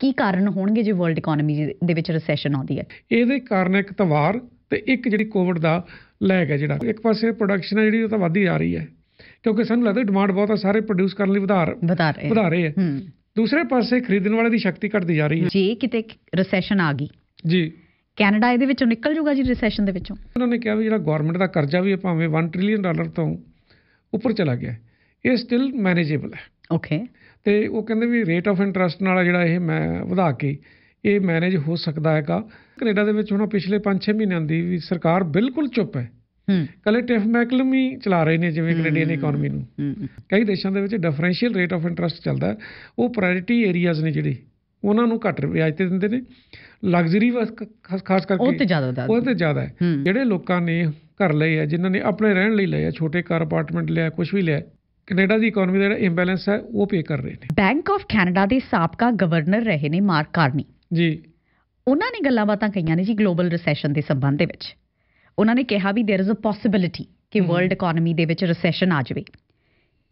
ਕੀ ਕਾਰਨ ਹੋਣਗੇ ਜੇ ਵਰਲਡ ਇਕਨੋਮੀ ਦੇ ਵਿੱਚ ਰੈਸੈਸ਼ਨ ਆਉਂਦੀ ਹੈ ਇਹਦੇ ਕਾਰਨ ਇੱਕ ਤਾਂ ਵਾਰ ਤੇ ਇੱਕ ਜਿਹੜੀ ਕੋਵਿਡ ਦਾ ਲੈਗ ਹੈ ਜਿਹੜਾ ਇੱਕ ਪਾਸੇ ਪ੍ਰੋਡਕਸ਼ਨ ਹੈ ਜਿਹੜੀ ਉਹ ਤਾਂ ਵਧਦੀ ਆ ਰਹੀ ਹੈ ਕਿਉਂਕਿ ਸਾਨੂੰ ਲੱਗਦਾ ਡਿਮਾਂਡ ਬਹੁਤ ਆ ਸਾਰੇ ਪ੍ਰੋਡਿਊਸ ਕਰਨ ਲਈ ਵਧਾ ਵਧਾ ਰਹੇ ਹੈ ਦੂਸਰੇ ਪਾਸੇ ਖਰੀਦਣ ਵਾਲੇ ਦੀ ਸ਼ਕਤੀ ਘਟਦੀ ਜਾ ਰਹੀ ਹੈ ਜੇ ਕਿਤੇ ਰੈਸੈਸ਼ਨ ਆ ਗਈ ਜੀ ਕੈਨੇਡਾ ਇਹਦੇ ਵਿੱਚੋਂ ਨਿਕਲ ਜੂਗਾ ਜੀ ਰੈਸੈਸ਼ਨ ਦੇ ਵਿੱਚੋਂ ਉਹਨਾਂ ਨੇ ਕਿਹਾ ਵੀ ਜਿਹੜਾ ਗਵਰਨਮੈਂਟ ਦਾ ਕਰਜ਼ਾ ਵੀ ਹੈ ਭਾਵੇਂ 1 ਟ੍ਰਿਲੀਅਨ ਡਾਲਰ ਤੋਂ ਉੱਪਰ ਚਲਾ ਗਿਆ ਇਹ ਸਟਿਲ ਮੈਨੇਜੇਬਲ ਹੈ ਓਕੇ ਤੇ ਉਹ ਕਹਿੰਦੇ ਵੀ ਰੇਟ ਆਫ ਇੰਟਰਸਟ ਨਾਲ ਜਿਹੜਾ ਇਹ ਮੈਂ ਵਧਾ ਕੇ ਇਹ ਮੈਨੇਜ ਹੋ ਸਕਦਾ ਹੈਗਾ ਕੈਨੇਡਾ ਦੇ ਵਿੱਚ ਹੁਣ ਪਿਛਲੇ 5-6 ਮਹੀਨਿਆਂ ਦੀ ਵੀ ਸਰਕਾਰ ਬਿਲਕੁਲ ਚੁੱਪ ਹੈ ਕੱਲੇ ਟਿਫ ਮੈਕਲਮ ਹੀ ਚਲਾ ਰਹੇ ਨੇ ਜਿਵੇਂ ਕੈਨੇਡੀਅਨ ਇਕਨੋਮੀ ਨੂੰ ਕਈ ਦੇਸ਼ਾਂ ਦੇ ਵਿੱਚ ਡਿਫਰੈਂਸ਼ੀਅਲ ਰੇਟ ਆਫ ਇੰਟਰਸਟ ਚੱਲਦਾ ਉਹ ਪ੍ਰਾਇੋਰਟੀ ਏਰੀਆਜ਼ ਨੇ ਜਿਹੜੇ ਉਹਨਾਂ ਨੂੰ ਘੱਟ ਵਿਆਜ ਤੇ ਦਿੰਦੇ ਨੇ ਲਗਜ਼ਰੀ ਖਾਸ ਕਰਕੇ ਉਹ ਤੇ ਜ਼ਿਆਦਾ ਉਹ ਤੇ ਜ਼ਿਆਦਾ ਹੈ ਜਿਹੜੇ ਲੋਕਾਂ ਨੇ ਘਰ ਲਏ ਆ ਜਿਨ੍ਹਾਂ ਨੇ ਆਪਣੇ ਰਹਿਣ ਲਈ ਲਏ ਆ ਛੋਟੇ ਘਰ ਅਪਾਰਟਮੈਂਟ ਲਿਆ ਕੁਝ ਵੀ ਲਿਆ ਕੈਨੇਡਾ ਦੀ ਇਕਨੋਮੀ ਦਾ ਜਿਹੜਾ ਇੰਬੈਲੈਂਸ ਹੈ ਉਹ ਪੇ ਕਰ ਰਹੇ ਨੇ ਬੈਂਕ ਆਫ ਕੈਨੇਡਾ ਦੇ ਸਾਬਕਾ ਗਵਰਨਰ ਰਹੇ ਨੇ ਮਾਰਕ ਕਾਰਨੀ ਜੀ ਉਹਨਾਂ ਨੇ ਗੱਲਾਂ ਬਾਤਾਂ ਕਹੀਆਂ ਨੇ ਜੀ ਗਲੋਬਲ ਰੈਸੈਸ਼ਨ ਦੇ ਸੰਬੰਧ ਦੇ ਵਿੱਚ ਉਹਨਾਂ ਨੇ ਕਿਹਾ ਵੀ देयर इज ਅ ਪੋਸਿਬਿਲਿਟੀ ਕਿ ਵਰਲਡ ਇਕਨੋਮੀ ਦੇ ਵਿੱਚ ਰੈਸੈਸ਼ਨ ਆ ਜਾਵੇ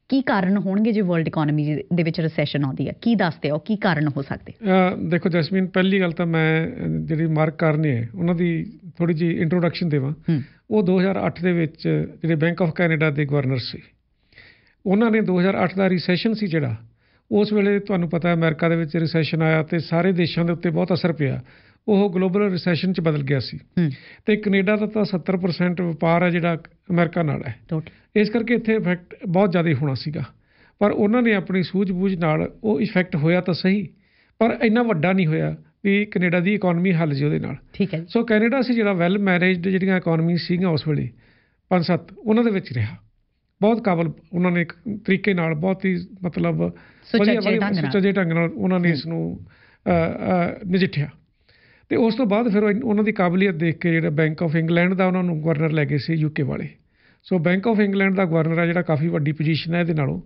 ਕੀ ਕਾਰਨ ਹੋਣਗੇ ਜੇ ਵਰਲਡ ਇਕਨੋਮੀ ਦੇ ਵਿੱਚ ਰੈਸੈਸ਼ਨ ਆਉਂਦੀ ਹੈ ਕੀ ਦੱਸਦੇ ਹੋ ਕੀ ਕਾਰਨ ਹੋ ਸਕਦੇ ਦੇਖੋ ਜਸਮੀਨ ਪਹਿਲੀ ਗੱਲ ਤਾਂ ਮੈਂ ਜਿਹੜੀ ਮਾਰਕ ਕਰਨੀ ਹੈ ਉਹਨਾਂ ਦੀ ਥੋੜੀ ਜੀ ਇੰਟਰੋਡਕਸ਼ਨ ਦੇਵਾਂ ਉਹ 2008 ਦੇ ਵਿੱਚ ਜਿਹੜੇ ਬੈਂਕ ਆਫ ਕੈਨੇਡਾ ਦੇ ਗਵਰਨਰ ਸੀ ਉਹਨਾਂ ਨੇ 2008 ਦਾ ਰੀਸੈਸ਼ਨ ਸੀ ਜਿਹੜਾ ਉਸ ਵੇਲੇ ਤੁਹਾਨੂੰ ਪਤਾ ਹੈ ਅਮਰੀਕਾ ਦੇ ਵਿੱਚ ਰੀਸੈਸ਼ਨ ਆਇਆ ਤੇ ਸਾਰੇ ਦੇਸ਼ਾਂ ਦੇ ਉੱਤੇ ਬਹੁਤ ਅਸਰ ਪਿਆ ਉਹ ਗਲੋਬਲ ਰੀਸੈਸ਼ਨ ਚ ਬਦਲ ਗਿਆ ਸੀ ਤੇ ਕੈਨੇਡਾ ਦਾ ਤਾਂ 70% ਵਪਾਰ ਹੈ ਜਿਹੜਾ ਅਮਰੀਕਾ ਨਾਲ ਹੈ ਇਸ ਕਰਕੇ ਇੱਥੇ ਇਫੈਕਟ ਬਹੁਤ ਜ਼ਿਆਦਾ ਹੋਣਾ ਸੀਗਾ ਪਰ ਉਹਨਾਂ ਨੇ ਆਪਣੀ ਸੂਝ-ਬੂਝ ਨਾਲ ਉਹ ਇਫੈਕਟ ਹੋਇਆ ਤਾਂ ਸਹੀ ਪਰ ਇੰਨਾ ਵੱਡਾ ਨਹੀਂ ਹੋਇਆ ਵੀ ਕੈਨੇਡਾ ਦੀ ਇਕਨੋਮੀ ਹੱਲ ਜੀ ਉਹਦੇ ਨਾਲ ਠੀਕ ਹੈ ਸੋ ਕੈਨੇਡਾ ਸੀ ਜਿਹੜਾ ਵੈਲ ਮੈਨੇਜਡ ਜਿਹੜੀਆਂ ਇਕਨੋਮੀ ਸੀਗੀਆਂ ਉਸ ਵੇਲੇ 5-7 ਉਹਨਾਂ ਦੇ ਵਿੱਚ ਰਿਹਾ ਬਹੁਤ ਕਾਬਲ ਉਹਨਾਂ ਨੇ ਇੱਕ ਤਰੀਕੇ ਨਾਲ ਬਹੁਤ ਹੀ ਮਤਲਬ ਸੱਚਾ ਸੁਚੱਜੇ ਢੰਗ ਨਾਲ ਉਹਨਾਂ ਨੇ ਇਸ ਨੂੰ ਨਜਿੱਠਿਆ ਤੇ ਉਸ ਤੋਂ ਬਾਅਦ ਫਿਰ ਉਹਨਾਂ ਦੀ ਕਾਬਲੀਅਤ ਦੇਖ ਕੇ ਜਿਹੜਾ ਬੈਂਕ ਆਫ ਇੰਗਲੈਂਡ ਦਾ ਉਹਨਾਂ ਨੂੰ ਗਵਰਨਰ ਲੈ ਗਏ ਸੀ ਯੂਕੇ ਵਾਲੇ ਸੋ ਬੈਂਕ ਆਫ ਇੰਗਲੈਂਡ ਦਾ ਗਵਰਨਰ ਆ ਜਿਹੜਾ ਕਾਫੀ ਵੱਡੀ ਪੋਜੀਸ਼ਨ ਹੈ ਇਹਦੇ ਨਾਲੋਂ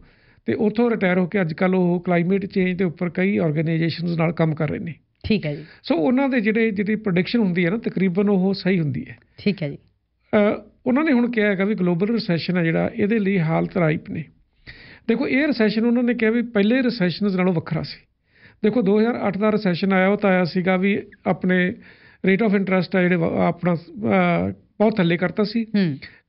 ਤੇ ਉੱਥੋਂ ਰਿਟਾਇਰ ਹੋ ਕੇ ਅੱਜ ਕੱਲ ਉਹ ਕਲਾਈਮੇਟ ਚੇਂਜ ਦੇ ਉੱਪਰ ਕਈ ਆਰਗੇਨਾਈਜੇਸ਼ਨਸ ਨਾਲ ਕੰਮ ਕਰ ਰਹੇ ਨੇ ਠੀਕ ਹੈ ਜੀ ਸੋ ਉਹਨਾਂ ਦੇ ਜਿਹੜੇ ਜਿਹੜੀ ਪ੍ਰੈਡਿਕਸ਼ਨ ਹੁੰਦੀ ਹੈ ਨਾ ਤਕਰੀਬਨ ਉਹ ਸਹੀ ਹੁੰਦੀ ਹੈ ਠੀਕ ਹੈ ਜੀ ਉਹਨਾਂ ਨੇ ਹੁਣ ਕਿਹਾ ਹੈਗਾ ਵੀ ਗਲੋਬਲ ਰੈਸੈਸ਼ਨ ਹੈ ਜਿਹੜਾ ਇਹਦੇ ਲਈ ਹਾਲਤ ਰਾਈਪ ਨੇ ਦੇਖੋ ਇਹ ਰੈਸੈਸ਼ਨ ਉਹਨਾਂ ਨੇ ਕਿਹਾ ਵੀ ਪਹਿਲੇ ਰੈਸੈਸ਼ਨ ਨਾਲੋਂ ਵੱਖਰਾ ਸੀ ਦੇਖੋ 2008 ਦਾ ਰੈਸੈਸ਼ਨ ਆਇਆ ਉਹ ਤਾਂ ਆਇਆ ਸੀਗਾ ਵੀ ਆਪਣੇ ਰੇਟ ਆਫ ਇੰਟਰਸਟ ਆ ਜਿਹੜੇ ਆਪਣਾ ਬਹੁਤ ਥੱਲੇ ਕਰਤਾ ਸੀ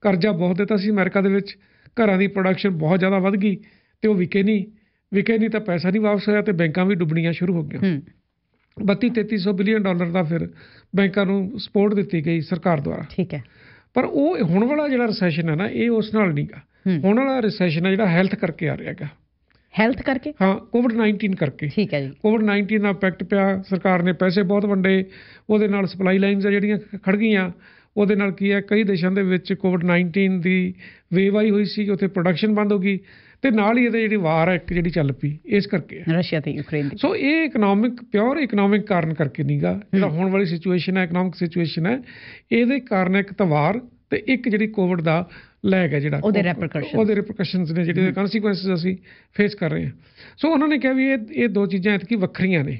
ਕਰਜ਼ਾ ਬਹੁਤ ਦਿੱਤਾ ਸੀ ਅਮਰੀਕਾ ਦੇ ਵਿੱਚ ਘਰਾਂ ਦੀ ਪ੍ਰੋਡਕਸ਼ਨ ਬਹੁਤ ਜ਼ਿਆਦਾ ਵਧ ਗਈ ਤੇ ਉਹ ਵਿਕੇ ਨਹੀਂ ਵਿਕੇ ਨਹੀਂ ਤਾਂ ਪੈਸਾ ਨਹੀਂ ਵਾਪਸ ਹੋਇਆ ਤੇ ਬੈਂਕਾਂ ਵੀ ਡੁੱਬਣੀਆਂ ਸ਼ੁਰੂ ਹੋ ਗਈਆਂ 32 3300 ਬਿਲੀਅਨ ਡਾਲਰ ਦਾ ਫਿਰ ਬੈਂਕਾਂ ਨੂੰ ਸਪੋਰਟ ਦਿੱਤੀ ਗਈ ਸਰਕਾਰ ਦੁਆਰਾ ਠੀਕ ਹੈ ਪਰ ਉਹ ਹੁਣ ਵਾਲਾ ਜਿਹੜਾ ਰੈਸੈਸ਼ਨ ਹੈ ਨਾ ਇਹ ਉਸ ਨਾਲ ਨਹੀਂਗਾ ਹੁਣ ਵਾਲਾ ਰੈਸੈਸ਼ਨ ਹੈ ਜਿਹੜਾ ਹੈਲਥ ਕਰਕੇ ਆ ਰਿਹਾਗਾ ਹੈਲਥ ਕਰਕੇ ਹਾਂ ਕੋਵਿਡ-19 ਕਰਕੇ ਠੀਕ ਹੈ ਜੀ ਕੋਵਿਡ-19 ਦਾ ਇਫੈਕਟ ਪਿਆ ਸਰਕਾਰ ਨੇ ਪੈਸੇ ਬਹੁਤ ਵੰਡੇ ਉਹਦੇ ਨਾਲ ਸਪਲਾਈ ਲਾਈਨਸ ਆ ਜਿਹੜੀਆਂ ਖੜ ਗਈਆਂ ਉਹਦੇ ਨਾਲ ਕੀ ਹੈ ਕਈ ਦੇਸ਼ਾਂ ਦੇ ਵਿੱਚ ਕੋਵਿਡ-19 ਦੀ ਵੇਵ ਆਈ ਹੋਈ ਸੀ ਉੱਥੇ ਪ੍ਰੋਡਕਸ਼ਨ ਬੰਦ ਹੋ ਗਈ ਤੇ ਨਾਲ ਹੀ ਇਹਦੇ ਜਿਹੜੀ ਵਾਰ ਹੈ ਇੱਕ ਜਿਹੜੀ ਚੱਲ ਪਈ ਇਸ ਕਰਕੇ ਰਸ਼ੀਆ ਤੇ ਯੂਕਰੇਨ ਦੀ ਸੋ ਇਹ ਇਕਨੋਮਿਕ ਪਿਓਰ ਇਕਨੋਮਿਕ ਕਾਰਨ ਕਰਕੇ ਨਹੀਂਗਾ ਜਿਹੜਾ ਹੋਣ ਵਾਲੀ ਸਿਚੁਏਸ਼ਨ ਹੈ ਇਕਨੋਮਿਕ ਸਿਚੁਏਸ਼ਨ ਹੈ ਇਹਦੇ ਕਾਰਨ ਇੱਕ ਤਵਾਰ ਤੇ ਇੱਕ ਜਿਹੜੀ ਕੋਵਿਡ ਦਾ ਲੈਗ ਹੈ ਜਿਹੜਾ ਉਹਦੇ ਰੈਪਰਕਸ਼ਨ ਉਹਦੇ ਰੈਪਰਕਸ਼ਨਸ ਨੇ ਜਿਹੜੇ ਕਨਸੀਕੁਐਂਸਸ ਅਸੀਂ ਫੇਸ ਕਰ ਰਹੇ ਹਾਂ ਸੋ ਉਹਨਾਂ ਨੇ ਕਿਹਾ ਵੀ ਇਹ ਇਹ ਦੋ ਚੀਜ਼ਾਂ ਇਤਕੀ ਵੱਖਰੀਆਂ ਨੇ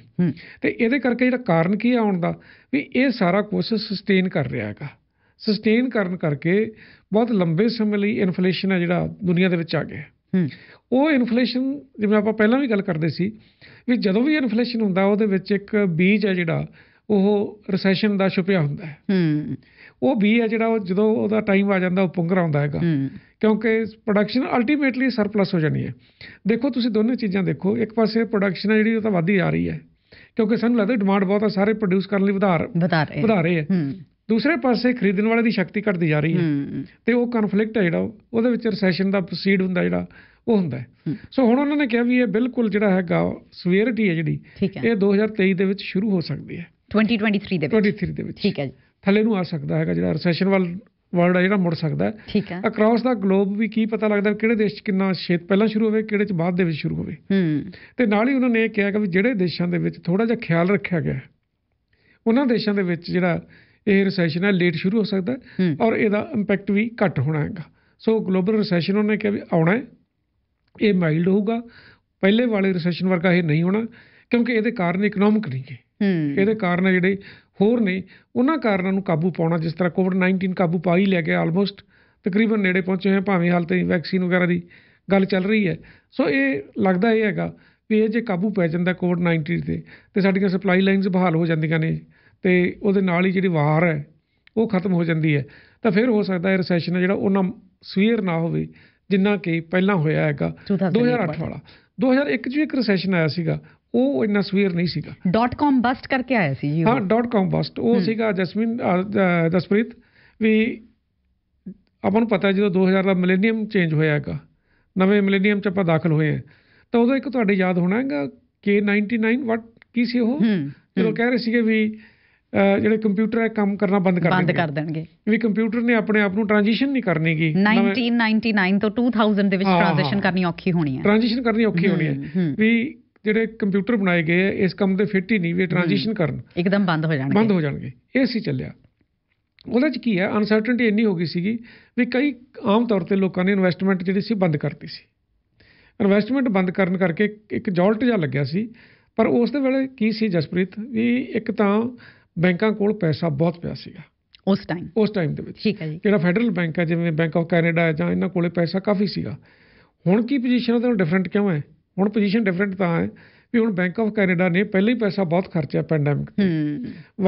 ਤੇ ਇਹਦੇ ਕਰਕੇ ਜਿਹੜਾ ਕਾਰਨ ਕੀ ਆਉਣ ਦਾ ਵੀ ਇਹ ਸਾਰਾ ਕੁਝ ਸਸਟੇਨ ਕਰ ਰਿਹਾ ਹੈਗਾ ਸਸਟੇਨ ਕਰਨ ਕਰਕੇ ਬਹੁਤ ਲੰਬੇ ਸਮੇਂ ਲਈ ਇਨਫਲੇਸ਼ਨ ਹੈ ਜਿਹੜਾ ਦੁਨੀਆ ਦੇ ਵਿੱਚ ਆ ਗਿਆ ਉਹ ਇਨਫਲੇਸ਼ਨ ਜਿਵੇਂ ਆਪਾਂ ਪਹਿਲਾਂ ਵੀ ਗੱਲ ਕਰਦੇ ਸੀ ਵੀ ਜਦੋਂ ਵੀ ਇਨਫਲੇਸ਼ਨ ਹੁੰਦਾ ਉਹਦੇ ਵਿੱਚ ਇੱਕ ਬੀਜ ਹੈ ਜਿਹੜਾ ਉਹ ਰੈਸੈਸ਼ਨ ਦਾ ਛੁਪਿਆ ਹੁੰਦਾ ਹੈ ਹੂੰ ਉਹ ਬੀ ਹੈ ਜਿਹੜਾ ਉਹ ਜਦੋਂ ਉਹਦਾ ਟਾਈਮ ਆ ਜਾਂਦਾ ਉਹ ਪੁੰਗਰ ਆਉਂਦਾ ਹੈਗਾ ਕਿਉਂਕਿ ਪ੍ਰੋਡਕਸ਼ਨ ਅਲਟੀਮੇਟਲੀ ਸਰਪਲਸ ਹੋ ਜਾਣੀ ਹੈ ਦੇਖੋ ਤੁਸੀਂ ਦੋਨੇ ਚੀਜ਼ਾਂ ਦੇਖੋ ਇੱਕ ਪਾਸੇ ਪ੍ਰੋਡਕਸ਼ਨ ਹੈ ਜਿਹੜੀ ਉਹ ਤਾਂ ਵਧਦੀ ਆ ਰਹੀ ਹੈ ਕਿਉਂਕਿ ਸਾਨੂੰ ਲੱਗਦਾ ਡਿਮਾਂਡ ਬਹੁਤ ਆ ਸਾਰੇ ਪ੍ਰੋਡਿਊਸ ਕਰਨ ਲਈ ਵਧਾ ਵਧਾ ਰਹੇ ਹੂੰ ਦੂਸਰੇ ਪਾਸੇ ਖਰੀਦਣ ਵਾਲੇ ਦੀ ਸ਼ਕਤੀ ਘਟਦੀ ਜਾ ਰਹੀ ਹੈ ਤੇ ਉਹ ਕਨਫਲਿਕਟ ਹੈ ਜਿਹੜਾ ਉਹਦੇ ਵਿੱਚ ਰੈਸੈਸ਼ਨ ਦਾ ਪ੍ਰੋਸੀਡ ਹੁੰਦਾ ਜਿਹੜਾ ਉਹ ਹੁੰਦਾ ਸੋ ਹੁਣ ਉਹਨਾਂ ਨੇ ਕਿਹਾ ਵੀ ਇਹ ਬਿਲਕੁਲ ਜਿਹੜਾ ਹੈਗਾ ਸਵੇਰਟੀ ਹੈ ਜਿਹੜੀ ਇਹ 2023 ਦੇ ਵਿੱਚ ਸ਼ੁਰੂ ਹੋ ਸਕਦੀ ਹੈ 2023 ਦੇ ਵਿੱਚ 23 ਦੇ ਵਿੱਚ ਠੀਕ ਹੈ ਜੀ ਥੱਲੇ ਨੂੰ ਆ ਸਕਦਾ ਹੈਗਾ ਜਿਹੜਾ ਰੈਸੈਸ਼ਨ ਵੱਲ ਵਰਲਡ ਆ ਜਿਹੜਾ ਮੁੜ ਸਕਦਾ ਹੈ ਠੀਕ ਹੈ ਅਕ੍ਰੋਸ ਦਾ ਗਲੋਬ ਵੀ ਕੀ ਪਤਾ ਲੱਗਦਾ ਕਿਹੜੇ ਦੇਸ਼ 'ਚ ਕਿੰਨਾ ਛੇਤ ਪਹਿਲਾਂ ਸ਼ੁਰੂ ਹੋਵੇ ਕਿਹੜੇ 'ਚ ਬਾਅਦ ਦੇ ਵਿੱਚ ਸ਼ੁਰੂ ਹੋਵੇ ਹੂੰ ਤੇ ਨਾਲ ਹੀ ਉਹਨਾਂ ਨੇ ਇਹ ਕਿਹਾ ਕਿ ਜਿਹੜੇ ਦੇਸ਼ਾਂ ਦੇ ਵਿੱਚ ਥੋੜਾ ਜਿਹਾ ਖਿਆਲ ਰੱਖਿਆ ਗਿਆ ਉਹਨਾਂ ਦੇਸ਼ਾਂ ਦੇ ਵਿੱਚ ਜਿਹੜਾ ਇਹ ਰੈਸੈਸ਼ਨ ਹੈ ਲੇਟ ਸ਼ੁਰੂ ਹੋ ਸਕਦਾ ਹੈ ਔਰ ਇਹਦਾ ਇੰਪੈਕਟ ਵੀ ਘੱਟ ਹੋਣਾ ਹੈਗਾ ਸੋ ਗਲੋਬਲ ਰੈਸੈਸ਼ਨ ਉਹਨੇ ਕਿਹਾ ਵੀ ਆਉਣਾ ਹੈ ਇਹ ਮਾਈਲਡ ਹੋਊਗਾ ਪਹਿਲੇ ਵਾਲੇ ਰੈਸੈਸ਼ਨ ਵਰਗਾ ਇਹ ਨਹੀਂ ਹੋਣਾ ਕਿਉਂਕਿ ਇਹਦੇ ਕਾਰਨ ਇਕਨੋਮਿਕ ਨਹੀਂ ਹੈ ਇਹਦੇ ਕਾਰਨ ਜਿਹੜੇ ਹੋਰ ਨੇ ਉਹਨਾਂ ਕਾਰਨਾਂ ਨੂੰ ਕਾਬੂ ਪਾਉਣਾ ਜਿਸ ਤਰ੍ਹਾਂ ਕੋਵਿਡ-19 ਕਾਬੂ ਪਾ ਹੀ ਲਿਆ ਗਿਆ ਆਲਮੋਸਟ ਤਕਰੀਬਨ ਨੇੜੇ ਪਹੁੰਚੇ ਹੋਏ ਭਾਵੇਂ ਹਾਲ ਤੇ ਵੈਕਸੀਨ ਵਗੈਰਾ ਦੀ ਗੱਲ ਚੱਲ ਰਹੀ ਹੈ ਸੋ ਇਹ ਲੱਗਦਾ ਇਹ ਹੈਗਾ ਵੀ ਇਹ ਜੇ ਕਾਬੂ ਪੈ ਜਾਂਦਾ ਕੋਵਿਡ-19 ਤੇ ਤੇ ਸਾਡੀਆਂ ਸਪਲਾਈ ਲਾਈਨਸ ਬਹਾਲ ਹੋ ਜਾਂਦੀਆਂ ਨੇ ਤੇ ਉਹਦੇ ਨਾਲ ਹੀ ਜਿਹੜੀ ਵਾਰ ਹੈ ਉਹ ਖਤਮ ਹੋ ਜਾਂਦੀ ਹੈ ਤਾਂ ਫਿਰ ਹੋ ਸਕਦਾ ਹੈ ਰੈਸੈਸ਼ਨ ਹੈ ਜਿਹੜਾ ਉਹਨਾਂ ਸਵੀਅਰ ਨਾ ਹੋਵੇ ਜਿੰਨਾ ਕਿ ਪਹਿਲਾਂ ਹੋਇਆ ਹੈਗਾ 2008 ਵਾਲਾ 2001 ਚ ਵੀ ਇੱਕ ਰੈਸੈਸ਼ਨ ਆਇਆ ਸੀਗਾ ਉਹ ਇੰਨਾ ਸਵੀਅਰ ਨਹੀਂ ਸੀਗਾ ਡਾਟ .com ਬਸਟ ਕਰਕੇ ਆਇਆ ਸੀ ਜੀ ਹਾਂ ਡਾਟ .com ਬਸਟ ਉਹ ਸੀਗਾ ਜਸਮੀਨ ਦਸਪ੍ਰੀਤ ਵੀ ਆਪਾਂ ਨੂੰ ਪਤਾ ਜਦੋਂ 2000 ਦਾ ਮਿਲੇਨੀਅਮ ਚੇਂਜ ਹੋਇਆ ਹੈਗਾ ਨਵੇਂ ਮਿਲੇਨੀਅਮ ਚ ਆਪਾਂ ਦਾਖਲ ਹੋਏ ਆ ਤਾਂ ਉਦੋਂ ਇੱਕ ਤੁਹਾਡੇ ਯਾਦ ਹੋਣਾ ਹੈਗਾ K99 ਵਾਟ ਕੀ ਸੀ ਉਹ ਜਦੋਂ ਕਹਿ ਰਹੇ ਸੀਗੇ ਵੀ ਜਿਹੜੇ ਕੰਪਿਊਟਰ ਹੈ ਕੰਮ ਕਰਨਾ ਬੰਦ ਕਰ ਦੇਣਗੇ ਬੰਦ ਕਰ ਦੇਣਗੇ ਵੀ ਕੰਪਿਊਟਰ ਨੇ ਆਪਣੇ ਆਪ ਨੂੰ ਟ੍ਰਾਂਜੀਸ਼ਨ ਨਹੀਂ ਕਰਨੀਗੀ 1999 ਤੋਂ 2000 ਦੇ ਵਿੱਚ ਟ੍ਰਾਂਜੀਸ਼ਨ ਕਰਨੀ ਔਖੀ ਹੋਣੀ ਹੈ ਟ੍ਰਾਂਜੀਸ਼ਨ ਕਰਨੀ ਔਖੀ ਹੋਣੀ ਹੈ ਵੀ ਜਿਹੜੇ ਕੰਪਿਊਟਰ ਬਣਾਏ ਗਏ ਐ ਇਸ ਕੰਮ ਦੇ ਫਿੱਟ ਹੀ ਨਹੀਂ ਵੀ ਟ੍ਰਾਂਜੀਸ਼ਨ ਕਰਨ ਇੱਕਦਮ ਬੰਦ ਹੋ ਜਾਣਗੇ ਬੰਦ ਹੋ ਜਾਣਗੇ ਇਹ ਸੀ ਚੱਲਿਆ ਉਹਦੇ ਚ ਕੀ ਹੈ ਅਨਸਰਟਨਟੀ ਇੰਨੀ ਹੋ ਗਈ ਸੀਗੀ ਵੀ ਕਈ ਆਮ ਤੌਰ ਤੇ ਲੋਕਾਂ ਨੇ ਇਨਵੈਸਟਮੈਂਟ ਜਿਹੜੀ ਸੀ ਬੰਦ ਕਰਤੀ ਸੀ ਇਨਵੈਸਟਮੈਂਟ ਬੰਦ ਕਰਨ ਕਰਕੇ ਇੱਕ ਜੌਲਟ ਜਿਹਾ ਲੱਗਿਆ ਸੀ ਪਰ ਉਸ ਦੇ ਵੇਲੇ ਕੀ ਸੀ ਜਸਪ੍ਰੀਤ ਵੀ ਇੱਕ ਤਾਂ ਬੈਂਕਾਂ ਕੋਲ ਪੈਸਾ ਬਹੁਤ ਪਿਆ ਸੀਗਾ ਉਸ ਟਾਈਮ ਉਸ ਟਾਈਮ ਦੇ ਵਿੱਚ ਠੀਕ ਹੈ ਜੀ ਜਿਹੜਾ ਫੈਡਰਲ ਬੈਂਕ ਹੈ ਜਿਵੇਂ ਬੈਂਕ ਆਫ ਕੈਨੇਡਾ ਹੈ ਜਾਂ ਇਹਨਾਂ ਕੋਲੇ ਪੈਸਾ ਕਾਫੀ ਸੀਗਾ ਹੁਣ ਕੀ ਪੋਜੀਸ਼ਨ ਉਹਦੇ ਨਾਲ ਡਿਫਰੈਂਟ ਕਿਉਂ ਹੈ ਹੁਣ ਪੋਜੀਸ਼ਨ ਡਿਫਰੈਂਟ ਤਾਂ ਹੈ ਵੀ ਹੁਣ ਬੈਂਕ ਆਫ ਕੈਨੇਡਾ ਨੇ ਪਹਿਲਾਂ ਹੀ ਪੈਸਾ ਬਹੁਤ ਖਰਚਿਆ ਪੈਂਡੈਮਿਕ ਤੇ